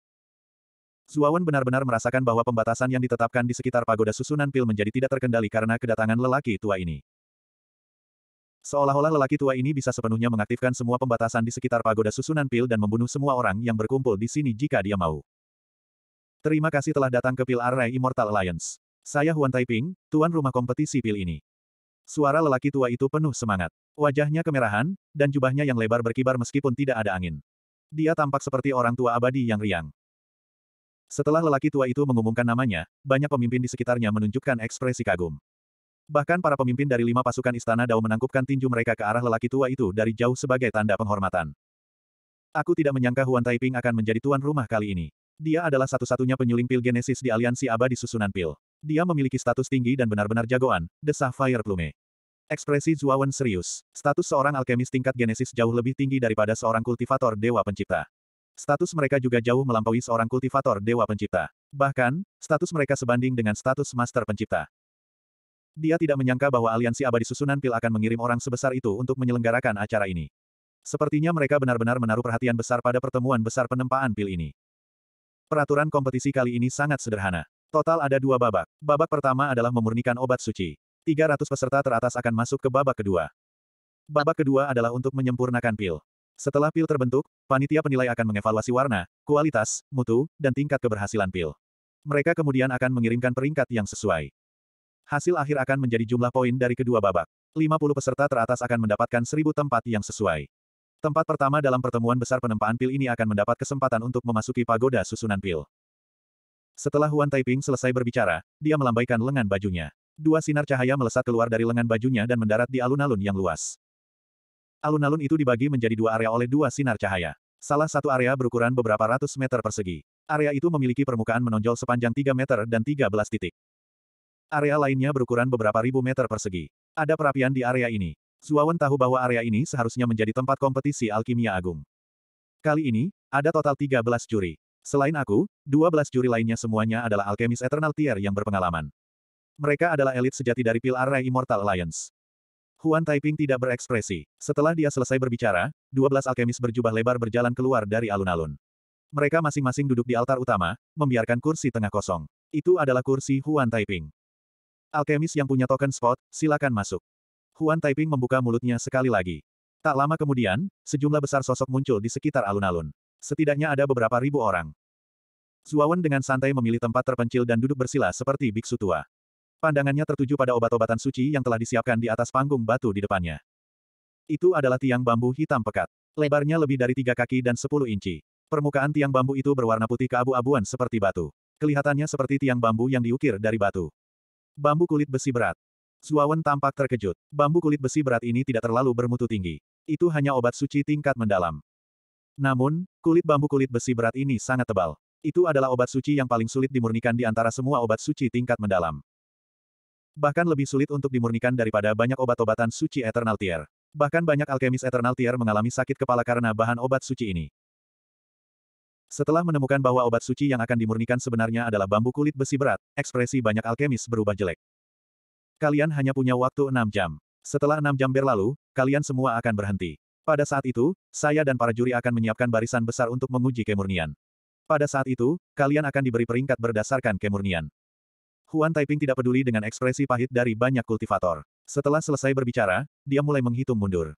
Zuawan benar-benar merasakan bahwa pembatasan yang ditetapkan di sekitar pagoda susunan pil menjadi tidak terkendali karena kedatangan lelaki tua ini. Seolah-olah lelaki tua ini bisa sepenuhnya mengaktifkan semua pembatasan di sekitar pagoda susunan pil dan membunuh semua orang yang berkumpul di sini jika dia mau. Terima kasih telah datang ke Pil Array Immortal Alliance. Saya Huan Taiping, tuan rumah kompetisi pil ini. Suara lelaki tua itu penuh semangat. Wajahnya kemerahan, dan jubahnya yang lebar berkibar meskipun tidak ada angin. Dia tampak seperti orang tua abadi yang riang. Setelah lelaki tua itu mengumumkan namanya, banyak pemimpin di sekitarnya menunjukkan ekspresi kagum. Bahkan para pemimpin dari lima pasukan istana Dao menangkupkan tinju mereka ke arah lelaki tua itu dari jauh sebagai tanda penghormatan. Aku tidak menyangka Huan Taiping akan menjadi tuan rumah kali ini. Dia adalah satu-satunya penyuling pil genesis di aliansi abadi susunan pil. Dia memiliki status tinggi dan benar-benar jagoan, desah Fire Plume. Ekspresi Zuawan serius. Status seorang alkemis tingkat genesis jauh lebih tinggi daripada seorang kultivator dewa pencipta. Status mereka juga jauh melampaui seorang kultivator Dewa Pencipta. Bahkan, status mereka sebanding dengan status Master Pencipta. Dia tidak menyangka bahwa aliansi abadi susunan pil akan mengirim orang sebesar itu untuk menyelenggarakan acara ini. Sepertinya mereka benar-benar menaruh perhatian besar pada pertemuan besar penempaan pil ini. Peraturan kompetisi kali ini sangat sederhana. Total ada dua babak. Babak pertama adalah memurnikan obat suci. 300 peserta teratas akan masuk ke babak kedua. Babak kedua adalah untuk menyempurnakan pil. Setelah pil terbentuk, panitia penilai akan mengevaluasi warna, kualitas, mutu, dan tingkat keberhasilan pil. Mereka kemudian akan mengirimkan peringkat yang sesuai. Hasil akhir akan menjadi jumlah poin dari kedua babak. 50 peserta teratas akan mendapatkan 1000 tempat yang sesuai. Tempat pertama dalam pertemuan besar penempaan pil ini akan mendapat kesempatan untuk memasuki pagoda susunan pil. Setelah Huan Taiping selesai berbicara, dia melambaikan lengan bajunya. Dua sinar cahaya melesat keluar dari lengan bajunya dan mendarat di alun-alun yang luas. Alun-alun itu dibagi menjadi dua area oleh dua sinar cahaya. Salah satu area berukuran beberapa ratus meter persegi. Area itu memiliki permukaan menonjol sepanjang 3 meter dan 13 titik. Area lainnya berukuran beberapa ribu meter persegi. Ada perapian di area ini. Zuawan tahu bahwa area ini seharusnya menjadi tempat kompetisi alkimia agung. Kali ini, ada total 13 juri. Selain aku, 12 juri lainnya semuanya adalah alkemis Eternal Tier yang berpengalaman. Mereka adalah elit sejati dari Pilar Ray Immortal Alliance. Huan Taiping tidak berekspresi. Setelah dia selesai berbicara, 12 alkemis berjubah lebar berjalan keluar dari alun-alun. Mereka masing-masing duduk di altar utama, membiarkan kursi tengah kosong. Itu adalah kursi Huan Taiping. Alkemis yang punya token spot, silakan masuk. Huan Taiping membuka mulutnya sekali lagi. Tak lama kemudian, sejumlah besar sosok muncul di sekitar alun-alun. Setidaknya ada beberapa ribu orang. Zuawan dengan santai memilih tempat terpencil dan duduk bersila seperti biksu tua. Pandangannya tertuju pada obat-obatan suci yang telah disiapkan di atas panggung batu di depannya. Itu adalah tiang bambu hitam pekat. Lebarnya lebih dari tiga kaki dan sepuluh inci. Permukaan tiang bambu itu berwarna putih keabu-abuan seperti batu. Kelihatannya seperti tiang bambu yang diukir dari batu. Bambu kulit besi berat. Zuawan tampak terkejut. Bambu kulit besi berat ini tidak terlalu bermutu tinggi. Itu hanya obat suci tingkat mendalam. Namun, kulit bambu kulit besi berat ini sangat tebal. Itu adalah obat suci yang paling sulit dimurnikan di antara semua obat suci tingkat mendalam. Bahkan lebih sulit untuk dimurnikan daripada banyak obat-obatan suci Eternal Tier. Bahkan banyak alkemis Eternal Tier mengalami sakit kepala karena bahan obat suci ini. Setelah menemukan bahwa obat suci yang akan dimurnikan sebenarnya adalah bambu kulit besi berat, ekspresi banyak alkemis berubah jelek. Kalian hanya punya waktu 6 jam. Setelah 6 jam berlalu, kalian semua akan berhenti. Pada saat itu, saya dan para juri akan menyiapkan barisan besar untuk menguji kemurnian. Pada saat itu, kalian akan diberi peringkat berdasarkan kemurnian. Huan Taiping tidak peduli dengan ekspresi pahit dari banyak kultivator. Setelah selesai berbicara, dia mulai menghitung mundur.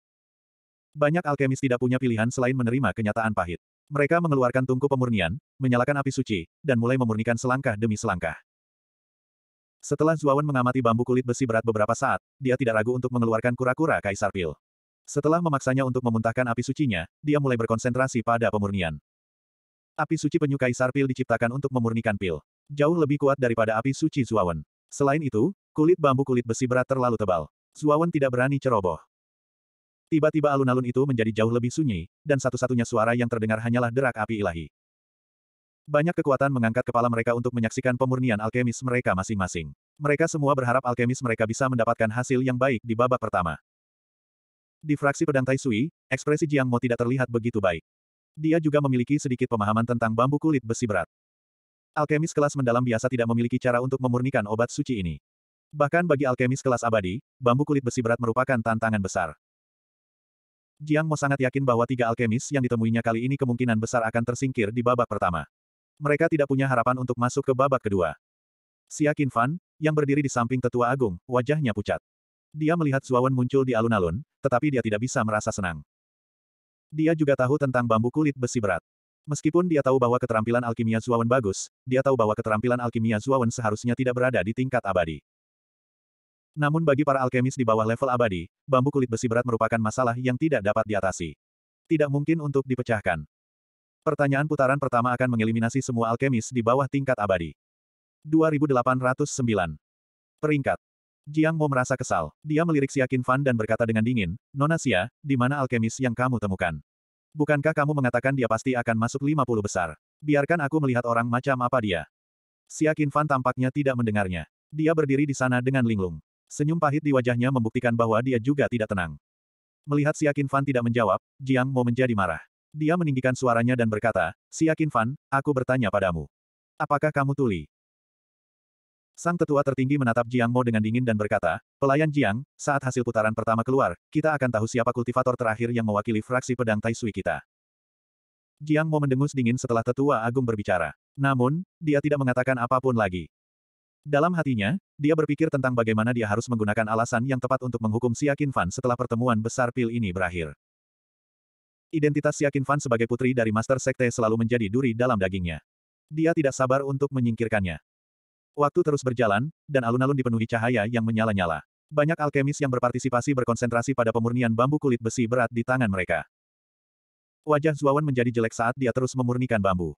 Banyak alkemis tidak punya pilihan selain menerima kenyataan pahit. Mereka mengeluarkan tungku pemurnian, menyalakan api suci, dan mulai memurnikan selangkah demi selangkah. Setelah Zuawan mengamati bambu kulit besi berat beberapa saat, dia tidak ragu untuk mengeluarkan kura-kura kaisar pil. Setelah memaksanya untuk memuntahkan api sucinya, dia mulai berkonsentrasi pada pemurnian. Api suci penyukai kaisar pil diciptakan untuk memurnikan pil. Jauh lebih kuat daripada api suci Zuawan. Selain itu, kulit bambu kulit besi berat terlalu tebal. Zuawan tidak berani ceroboh. Tiba-tiba alun-alun itu menjadi jauh lebih sunyi, dan satu-satunya suara yang terdengar hanyalah derak api ilahi. Banyak kekuatan mengangkat kepala mereka untuk menyaksikan pemurnian alkemis mereka masing-masing. Mereka semua berharap alkemis mereka bisa mendapatkan hasil yang baik di babak pertama. Di fraksi pedang Tai Sui, ekspresi Jiang Mo tidak terlihat begitu baik. Dia juga memiliki sedikit pemahaman tentang bambu kulit besi berat. Alkemis kelas mendalam biasa tidak memiliki cara untuk memurnikan obat suci ini. Bahkan bagi alkemis kelas abadi, bambu kulit besi berat merupakan tantangan besar. Jiang Mo sangat yakin bahwa tiga alkemis yang ditemuinya kali ini kemungkinan besar akan tersingkir di babak pertama. Mereka tidak punya harapan untuk masuk ke babak kedua. Xia Fan, yang berdiri di samping tetua agung, wajahnya pucat. Dia melihat Zuawan muncul di alun-alun, tetapi dia tidak bisa merasa senang. Dia juga tahu tentang bambu kulit besi berat. Meskipun dia tahu bahwa keterampilan alkimia Zuawan bagus, dia tahu bahwa keterampilan alkimia Zuawan seharusnya tidak berada di tingkat abadi. Namun bagi para alkemis di bawah level abadi, bambu kulit besi berat merupakan masalah yang tidak dapat diatasi. Tidak mungkin untuk dipecahkan. Pertanyaan putaran pertama akan mengeliminasi semua alkemis di bawah tingkat abadi. 2809. Peringkat. Jiang Mo merasa kesal. Dia melirik Siakin Fan dan berkata dengan dingin, Nona Xia, di mana alkemis yang kamu temukan? Bukankah kamu mengatakan dia pasti akan masuk 50 besar? Biarkan aku melihat orang macam apa dia. Siakin Fan tampaknya tidak mendengarnya. Dia berdiri di sana dengan linglung. Senyum pahit di wajahnya membuktikan bahwa dia juga tidak tenang. Melihat Siakin Fan tidak menjawab, Jiang Mo menjadi marah. Dia meninggikan suaranya dan berkata, Siakin Fan, aku bertanya padamu. Apakah kamu tuli? Sang tetua tertinggi menatap Jiang Mo dengan dingin dan berkata, Pelayan Jiang, saat hasil putaran pertama keluar, kita akan tahu siapa kultivator terakhir yang mewakili fraksi pedang Tai Sui kita. Jiang Mo mendengus dingin setelah tetua agung berbicara. Namun, dia tidak mengatakan apapun lagi. Dalam hatinya, dia berpikir tentang bagaimana dia harus menggunakan alasan yang tepat untuk menghukum Siakin Fan setelah pertemuan besar pil ini berakhir. Identitas Siakin Fan sebagai putri dari Master Sekte selalu menjadi duri dalam dagingnya. Dia tidak sabar untuk menyingkirkannya. Waktu terus berjalan, dan alun-alun dipenuhi cahaya yang menyala-nyala. Banyak alkemis yang berpartisipasi berkonsentrasi pada pemurnian bambu kulit besi berat di tangan mereka. Wajah Zuawan menjadi jelek saat dia terus memurnikan bambu.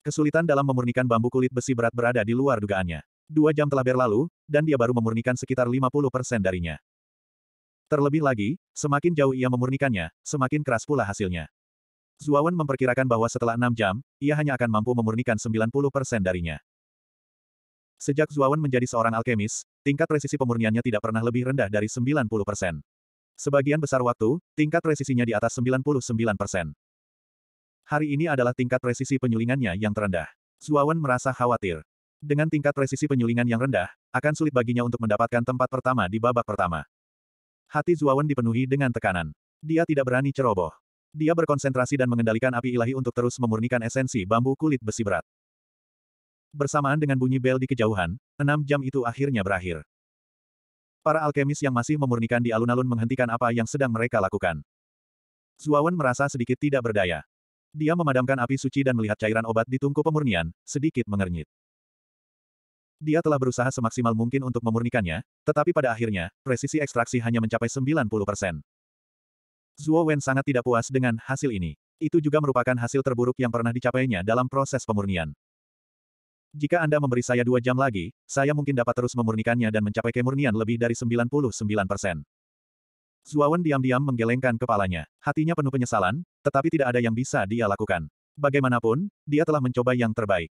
Kesulitan dalam memurnikan bambu kulit besi berat berada di luar dugaannya. Dua jam telah berlalu, dan dia baru memurnikan sekitar 50% darinya. Terlebih lagi, semakin jauh ia memurnikannya, semakin keras pula hasilnya. Zuawan memperkirakan bahwa setelah enam jam, ia hanya akan mampu memurnikan 90% darinya. Sejak Zuawan menjadi seorang alkemis, tingkat presisi pemurniannya tidak pernah lebih rendah dari 90%. Sebagian besar waktu, tingkat presisinya di atas 99%. Hari ini adalah tingkat presisi penyulingannya yang terendah. Zuawan merasa khawatir. Dengan tingkat presisi penyulingan yang rendah, akan sulit baginya untuk mendapatkan tempat pertama di babak pertama. Hati Zuawan dipenuhi dengan tekanan. Dia tidak berani ceroboh. Dia berkonsentrasi dan mengendalikan api ilahi untuk terus memurnikan esensi bambu kulit besi berat. Bersamaan dengan bunyi bel di kejauhan, enam jam itu akhirnya berakhir. Para alkemis yang masih memurnikan di alun-alun menghentikan apa yang sedang mereka lakukan. Zuawan merasa sedikit tidak berdaya. Dia memadamkan api suci dan melihat cairan obat di tungku pemurnian, sedikit mengernyit. Dia telah berusaha semaksimal mungkin untuk memurnikannya, tetapi pada akhirnya, presisi ekstraksi hanya mencapai 90 persen. Zuo Wen sangat tidak puas dengan hasil ini. Itu juga merupakan hasil terburuk yang pernah dicapainya dalam proses pemurnian. Jika Anda memberi saya dua jam lagi, saya mungkin dapat terus memurnikannya dan mencapai kemurnian lebih dari 99 persen. Zuawan diam-diam menggelengkan kepalanya. Hatinya penuh penyesalan, tetapi tidak ada yang bisa dia lakukan. Bagaimanapun, dia telah mencoba yang terbaik.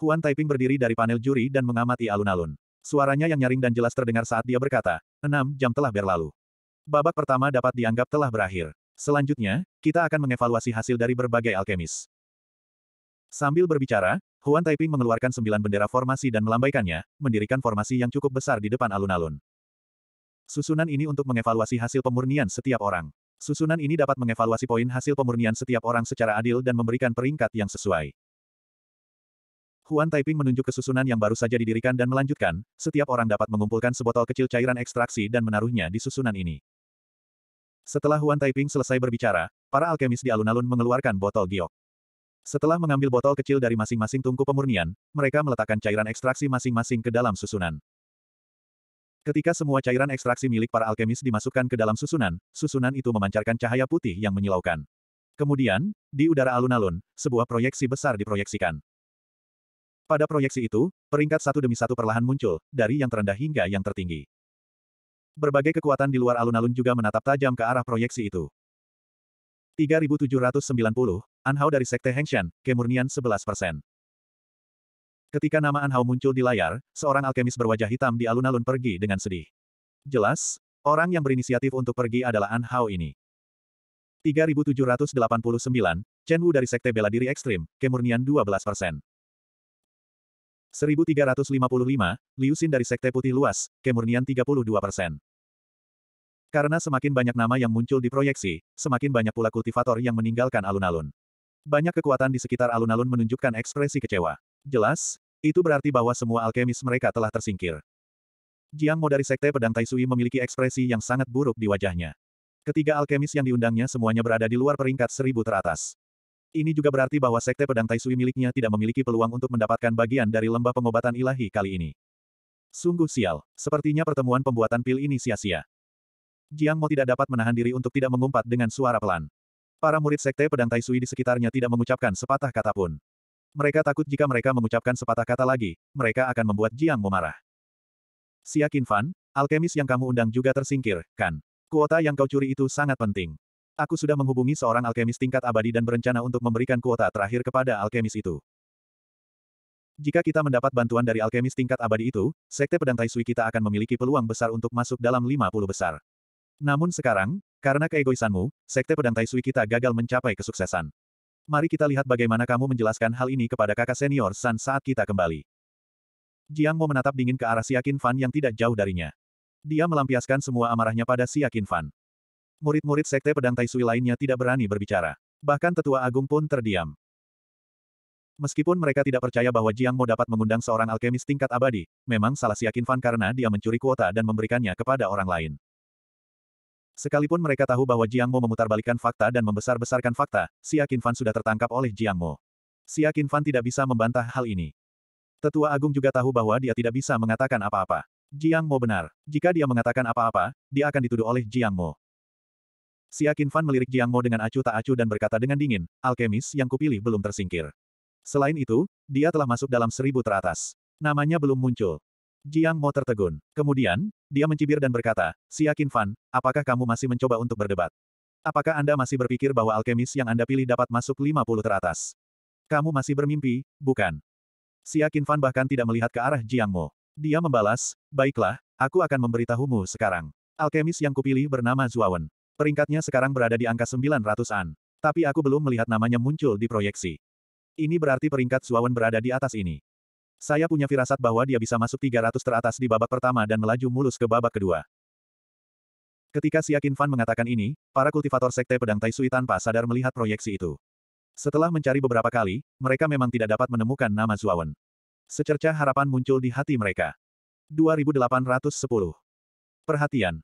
Huan Taiping berdiri dari panel juri dan mengamati alun-alun. Suaranya yang nyaring dan jelas terdengar saat dia berkata, enam jam telah berlalu. Babak pertama dapat dianggap telah berakhir. Selanjutnya, kita akan mengevaluasi hasil dari berbagai alkemis. Sambil berbicara, Huan Taiping mengeluarkan sembilan bendera formasi dan melambaikannya, mendirikan formasi yang cukup besar di depan alun-alun. Susunan ini untuk mengevaluasi hasil pemurnian setiap orang. Susunan ini dapat mengevaluasi poin hasil pemurnian setiap orang secara adil dan memberikan peringkat yang sesuai. Huan Taiping menunjuk ke susunan yang baru saja didirikan dan melanjutkan, setiap orang dapat mengumpulkan sebotol kecil cairan ekstraksi dan menaruhnya di susunan ini. Setelah Huan Taiping selesai berbicara, para alkemis di alun-alun mengeluarkan botol giok. Setelah mengambil botol kecil dari masing-masing tungku pemurnian, mereka meletakkan cairan ekstraksi masing-masing ke dalam susunan. Ketika semua cairan ekstraksi milik para alkemis dimasukkan ke dalam susunan, susunan itu memancarkan cahaya putih yang menyilaukan. Kemudian, di udara alun-alun, sebuah proyeksi besar diproyeksikan. Pada proyeksi itu, peringkat satu demi satu perlahan muncul, dari yang terendah hingga yang tertinggi. Berbagai kekuatan di luar alun-alun juga menatap tajam ke arah proyeksi itu. 3790, Anhao dari Sekte Hengshan, kemurnian 11 Ketika nama Anhao muncul di layar, seorang alkemis berwajah hitam di alun-alun pergi dengan sedih. Jelas, orang yang berinisiatif untuk pergi adalah Anhao ini. 3789, Chen Wu dari Sekte Bela Diri Ekstrim, kemurnian 12 1355, Liu Xin dari Sekte Putih Luas, kemurnian 32 persen. Karena semakin banyak nama yang muncul di proyeksi, semakin banyak pula kultivator yang meninggalkan alun-alun. Banyak kekuatan di sekitar alun-alun menunjukkan ekspresi kecewa. Jelas, itu berarti bahwa semua alkemis mereka telah tersingkir. Jiang Mo dari Sekte Pedang Taisui memiliki ekspresi yang sangat buruk di wajahnya. Ketiga alkemis yang diundangnya semuanya berada di luar peringkat seribu teratas. Ini juga berarti bahwa Sekte Pedang Taisui miliknya tidak memiliki peluang untuk mendapatkan bagian dari lembah pengobatan ilahi kali ini. Sungguh sial, sepertinya pertemuan pembuatan pil ini sia-sia. Jiang Mo tidak dapat menahan diri untuk tidak mengumpat dengan suara pelan. Para murid sekte pedang Tai Sui di sekitarnya tidak mengucapkan sepatah kata pun. Mereka takut jika mereka mengucapkan sepatah kata lagi, mereka akan membuat Jiang Mo marah. Xia Fan, alkemis yang kamu undang juga tersingkir, kan? Kuota yang kau curi itu sangat penting. Aku sudah menghubungi seorang alkemis tingkat abadi dan berencana untuk memberikan kuota terakhir kepada alkemis itu. Jika kita mendapat bantuan dari alkemis tingkat abadi itu, Sekte Pedang Tai Sui kita akan memiliki peluang besar untuk masuk dalam 50 besar. Namun sekarang, karena keegoisanmu, Sekte Pedang Sui kita gagal mencapai kesuksesan. Mari kita lihat bagaimana kamu menjelaskan hal ini kepada kakak senior San saat kita kembali. Jiang Mo menatap dingin ke arah Siakin Fan yang tidak jauh darinya. Dia melampiaskan semua amarahnya pada Siakin Fan. Murid-murid Sekte Pedang Sui lainnya tidak berani berbicara. Bahkan tetua agung pun terdiam. Meskipun mereka tidak percaya bahwa Jiang Mo dapat mengundang seorang alkemis tingkat abadi, memang salah Siakin Fan karena dia mencuri kuota dan memberikannya kepada orang lain. Sekalipun mereka tahu bahwa Jiang Mo memutarbalikkan fakta dan membesar-besarkan fakta, Si Akin Fan sudah tertangkap oleh Jiang Mo. Si Akin Fan tidak bisa membantah hal ini. Tetua Agung juga tahu bahwa dia tidak bisa mengatakan apa-apa. Jiang Mo benar. Jika dia mengatakan apa-apa, dia akan dituduh oleh Jiang Mo. Si Akin Fan melirik Jiang Mo dengan acuh tak acuh dan berkata dengan dingin, alkemis yang kupilih belum tersingkir. Selain itu, dia telah masuk dalam seribu teratas. Namanya belum muncul. Jiang Mo tertegun. Kemudian, dia mencibir dan berkata, Yakin Fan, apakah kamu masih mencoba untuk berdebat? Apakah Anda masih berpikir bahwa alkemis yang Anda pilih dapat masuk 50 teratas? Kamu masih bermimpi, bukan? Yakin Fan bahkan tidak melihat ke arah Jiang Mo. Dia membalas, baiklah, aku akan memberitahumu sekarang. Alkemis yang kupilih bernama Zuawan. Peringkatnya sekarang berada di angka 900-an. Tapi aku belum melihat namanya muncul di proyeksi. Ini berarti peringkat Zuawan berada di atas ini. Saya punya firasat bahwa dia bisa masuk 300 teratas di babak pertama dan melaju mulus ke babak kedua. Ketika Siakin Fan mengatakan ini, para kultivator sekte pedang Taisui tanpa sadar melihat proyeksi itu. Setelah mencari beberapa kali, mereka memang tidak dapat menemukan nama Zuawan. Secerca harapan muncul di hati mereka. 2810. Perhatian.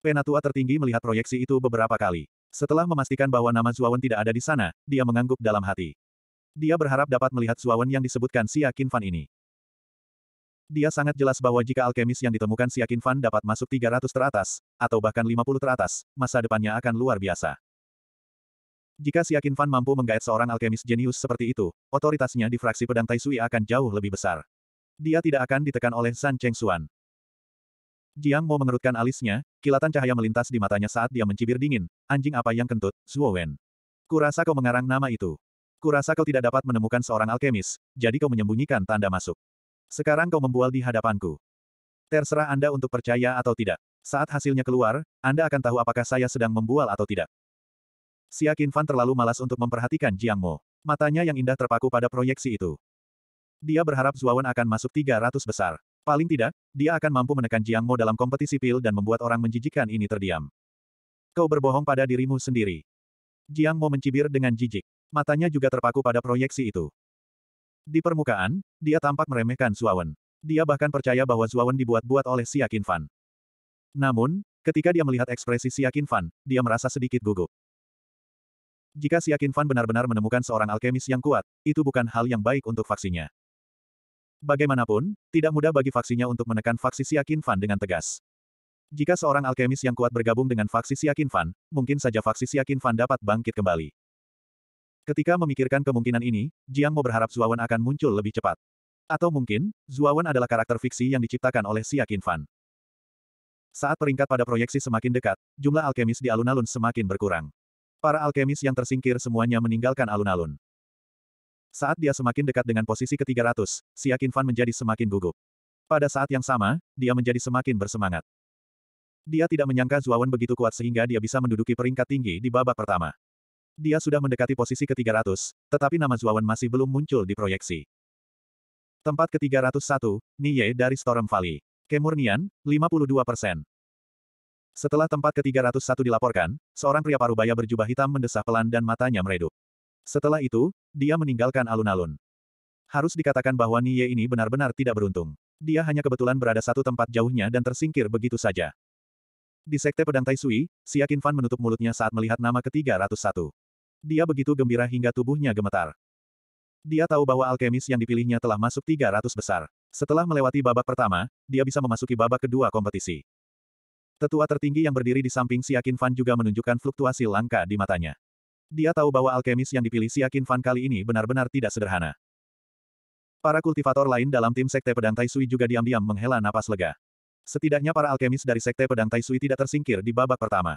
Penatua tertinggi melihat proyeksi itu beberapa kali. Setelah memastikan bahwa nama Zuawan tidak ada di sana, dia mengangguk dalam hati. Dia berharap dapat melihat suawan yang disebutkan Siakin Fan ini. Dia sangat jelas bahwa jika alkemis yang ditemukan Siakin Fan dapat masuk 300 teratas, atau bahkan 50 teratas, masa depannya akan luar biasa. Jika Siakin Fan mampu menggaet seorang alkemis jenius seperti itu, otoritasnya di fraksi pedang Taisui akan jauh lebih besar. Dia tidak akan ditekan oleh San Cheng Xuan. Jiang Mo mengerutkan alisnya, kilatan cahaya melintas di matanya saat dia mencibir dingin, anjing apa yang kentut, Zuo Wen. Kurasa kau mengarang nama itu. Kurasa kau tidak dapat menemukan seorang alkemis, jadi kau menyembunyikan tanda masuk. Sekarang kau membual di hadapanku. Terserah Anda untuk percaya atau tidak. Saat hasilnya keluar, Anda akan tahu apakah saya sedang membual atau tidak. Siakin Fan terlalu malas untuk memperhatikan Jiang Mo. Matanya yang indah terpaku pada proyeksi itu. Dia berharap Zuawan akan masuk 300 besar. Paling tidak, dia akan mampu menekan Jiang Mo dalam kompetisi pil dan membuat orang menjijikan ini terdiam. Kau berbohong pada dirimu sendiri. Jiang Mo mencibir dengan jijik. Matanya juga terpaku pada proyeksi itu. Di permukaan, dia tampak meremehkan Suawen. Dia bahkan percaya bahwa Suawen dibuat-buat oleh Siakin Fan. Namun, ketika dia melihat ekspresi Siakin Fan, dia merasa sedikit gugup. Jika Siakin Fan benar-benar menemukan seorang alkemis yang kuat, itu bukan hal yang baik untuk faksinya. Bagaimanapun, tidak mudah bagi faksinya untuk menekan faksi Siakin Fan dengan tegas. Jika seorang alkemis yang kuat bergabung dengan faksi Siakin Fan, mungkin saja faksi Siakin Fan dapat bangkit kembali. Ketika memikirkan kemungkinan ini, Jiang Mo berharap Zuawan akan muncul lebih cepat. Atau mungkin, Zuawan adalah karakter fiksi yang diciptakan oleh Xia Fan. Saat peringkat pada proyeksi semakin dekat, jumlah alkemis di alun-alun semakin berkurang. Para alkemis yang tersingkir semuanya meninggalkan alun-alun. Saat dia semakin dekat dengan posisi ke-300, Xia Fan menjadi semakin gugup. Pada saat yang sama, dia menjadi semakin bersemangat. Dia tidak menyangka Zuawan begitu kuat sehingga dia bisa menduduki peringkat tinggi di babak pertama. Dia sudah mendekati posisi ke-300, tetapi nama Zuawan masih belum muncul di proyeksi. Tempat ke-301, Niye dari Storm Valley. Kemurnian, 52 persen. Setelah tempat ke-301 dilaporkan, seorang pria parubaya berjubah hitam mendesah pelan dan matanya meredup. Setelah itu, dia meninggalkan alun-alun. Harus dikatakan bahwa Niye ini benar-benar tidak beruntung. Dia hanya kebetulan berada satu tempat jauhnya dan tersingkir begitu saja. Di Sekte Pedang Tai Siakin Fan menutup mulutnya saat melihat nama ke-301. Dia begitu gembira hingga tubuhnya gemetar. Dia tahu bahwa alkemis yang dipilihnya telah masuk 300 besar. Setelah melewati babak pertama, dia bisa memasuki babak kedua kompetisi. Tetua tertinggi yang berdiri di samping Siakin Fan juga menunjukkan fluktuasi langka di matanya. Dia tahu bahwa alkemis yang dipilih Siakin Fan kali ini benar-benar tidak sederhana. Para kultivator lain dalam tim Sekte Pedang Tai Sui juga diam-diam menghela napas lega. Setidaknya para alkemis dari Sekte Pedang Tai Sui tidak tersingkir di babak pertama.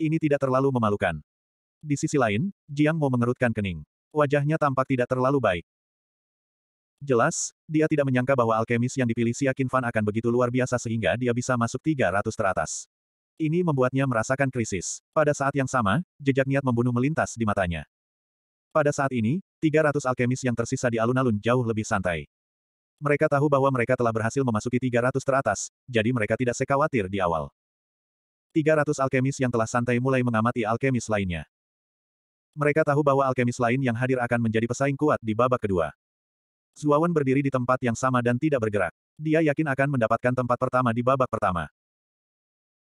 Ini tidak terlalu memalukan. Di sisi lain, Jiang Mo mengerutkan kening. Wajahnya tampak tidak terlalu baik. Jelas, dia tidak menyangka bahwa alkemis yang dipilih Siakin Fan akan begitu luar biasa sehingga dia bisa masuk 300 teratas. Ini membuatnya merasakan krisis. Pada saat yang sama, jejak niat membunuh melintas di matanya. Pada saat ini, 300 alkemis yang tersisa di alun-alun jauh lebih santai. Mereka tahu bahwa mereka telah berhasil memasuki 300 teratas, jadi mereka tidak sekawatir di awal. 300 alkemis yang telah santai mulai mengamati alkemis lainnya. Mereka tahu bahwa alkemis lain yang hadir akan menjadi pesaing kuat di babak kedua. Zuawan berdiri di tempat yang sama dan tidak bergerak. Dia yakin akan mendapatkan tempat pertama di babak pertama.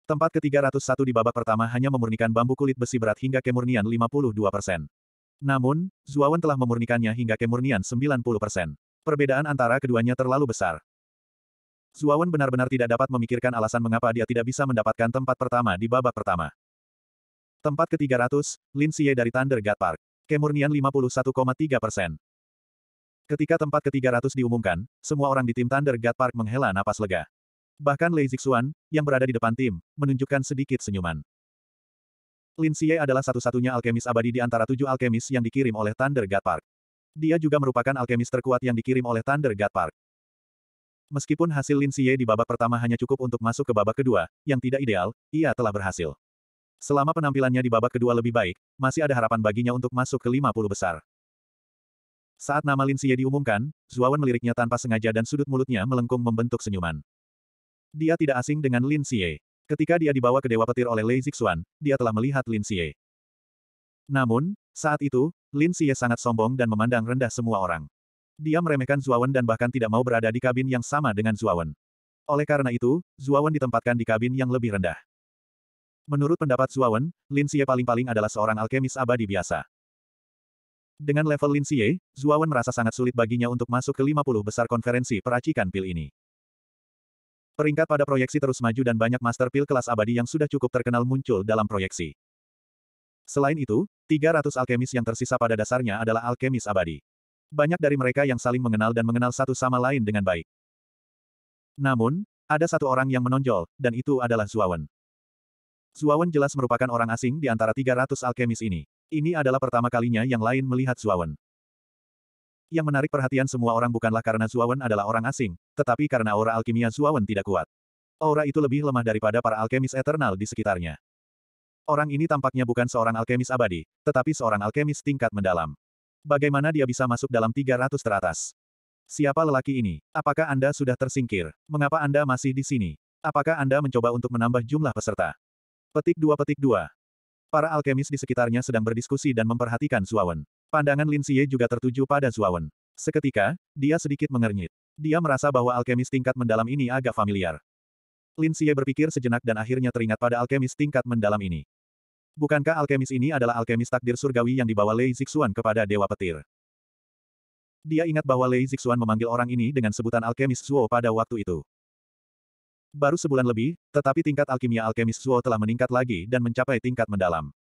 Tempat ke-301 di babak pertama hanya memurnikan bambu kulit besi berat hingga kemurnian 52 persen. Namun, Zuawan telah memurnikannya hingga kemurnian 90 persen. Perbedaan antara keduanya terlalu besar. Zuawan benar-benar tidak dapat memikirkan alasan mengapa dia tidak bisa mendapatkan tempat pertama di babak pertama. Tempat ke-300, Lin Xie dari Thunder God Park. Kemurnian 51,3 persen. Ketika tempat ke-300 diumumkan, semua orang di tim Thunder God Park menghela napas lega. Bahkan Lei Zixuan, yang berada di depan tim, menunjukkan sedikit senyuman. Lin Xie adalah satu-satunya alkemis abadi di antara tujuh alkemis yang dikirim oleh Thunder God Park. Dia juga merupakan alkemis terkuat yang dikirim oleh Thunder God Park. Meskipun hasil Lin Xie di babak pertama hanya cukup untuk masuk ke babak kedua, yang tidak ideal, ia telah berhasil. Selama penampilannya di babak kedua lebih baik, masih ada harapan baginya untuk masuk ke 50 besar. Saat nama Lin Xie diumumkan, Zuawan meliriknya tanpa sengaja dan sudut mulutnya melengkung membentuk senyuman. Dia tidak asing dengan Lin Xie. Ketika dia dibawa ke Dewa Petir oleh Lei Zixuan, dia telah melihat Lin Xie. Namun, saat itu, Lin Xie sangat sombong dan memandang rendah semua orang. Dia meremehkan Zuawan dan bahkan tidak mau berada di kabin yang sama dengan Zuawan. Oleh karena itu, Zuawan ditempatkan di kabin yang lebih rendah. Menurut pendapat Zuawan, Lin Xie paling-paling adalah seorang alkemis abadi biasa. Dengan level Lin Xie, Zuawan merasa sangat sulit baginya untuk masuk ke 50 besar konferensi peracikan pil ini. Peringkat pada proyeksi terus maju dan banyak master pil kelas abadi yang sudah cukup terkenal muncul dalam proyeksi. Selain itu, 300 alkemis yang tersisa pada dasarnya adalah alkemis abadi. Banyak dari mereka yang saling mengenal dan mengenal satu sama lain dengan baik. Namun, ada satu orang yang menonjol, dan itu adalah Zuawan. Zuawan jelas merupakan orang asing di antara 300 alkemis ini. Ini adalah pertama kalinya yang lain melihat Zuawan. Yang menarik perhatian semua orang bukanlah karena Zuawan adalah orang asing, tetapi karena aura alkimia Zuawan tidak kuat. Aura itu lebih lemah daripada para alkemis eternal di sekitarnya. Orang ini tampaknya bukan seorang alkemis abadi, tetapi seorang alkemis tingkat mendalam. Bagaimana dia bisa masuk dalam 300 teratas? Siapa lelaki ini? Apakah Anda sudah tersingkir? Mengapa Anda masih di sini? Apakah Anda mencoba untuk menambah jumlah peserta? Petik 2 Petik 2. Para alkemis di sekitarnya sedang berdiskusi dan memperhatikan Suawen. Pandangan Lin Xie juga tertuju pada Suawen. Seketika, dia sedikit mengernyit. Dia merasa bahwa alkemis tingkat mendalam ini agak familiar. Lin Xie berpikir sejenak dan akhirnya teringat pada alkemis tingkat mendalam ini. Bukankah alkemis ini adalah alkemis takdir surgawi yang dibawa Lei Zixuan kepada Dewa Petir? Dia ingat bahwa Lei Zixuan memanggil orang ini dengan sebutan alkemis Suo pada waktu itu. Baru sebulan lebih, tetapi tingkat alkimia alkemis Zuo telah meningkat lagi dan mencapai tingkat mendalam.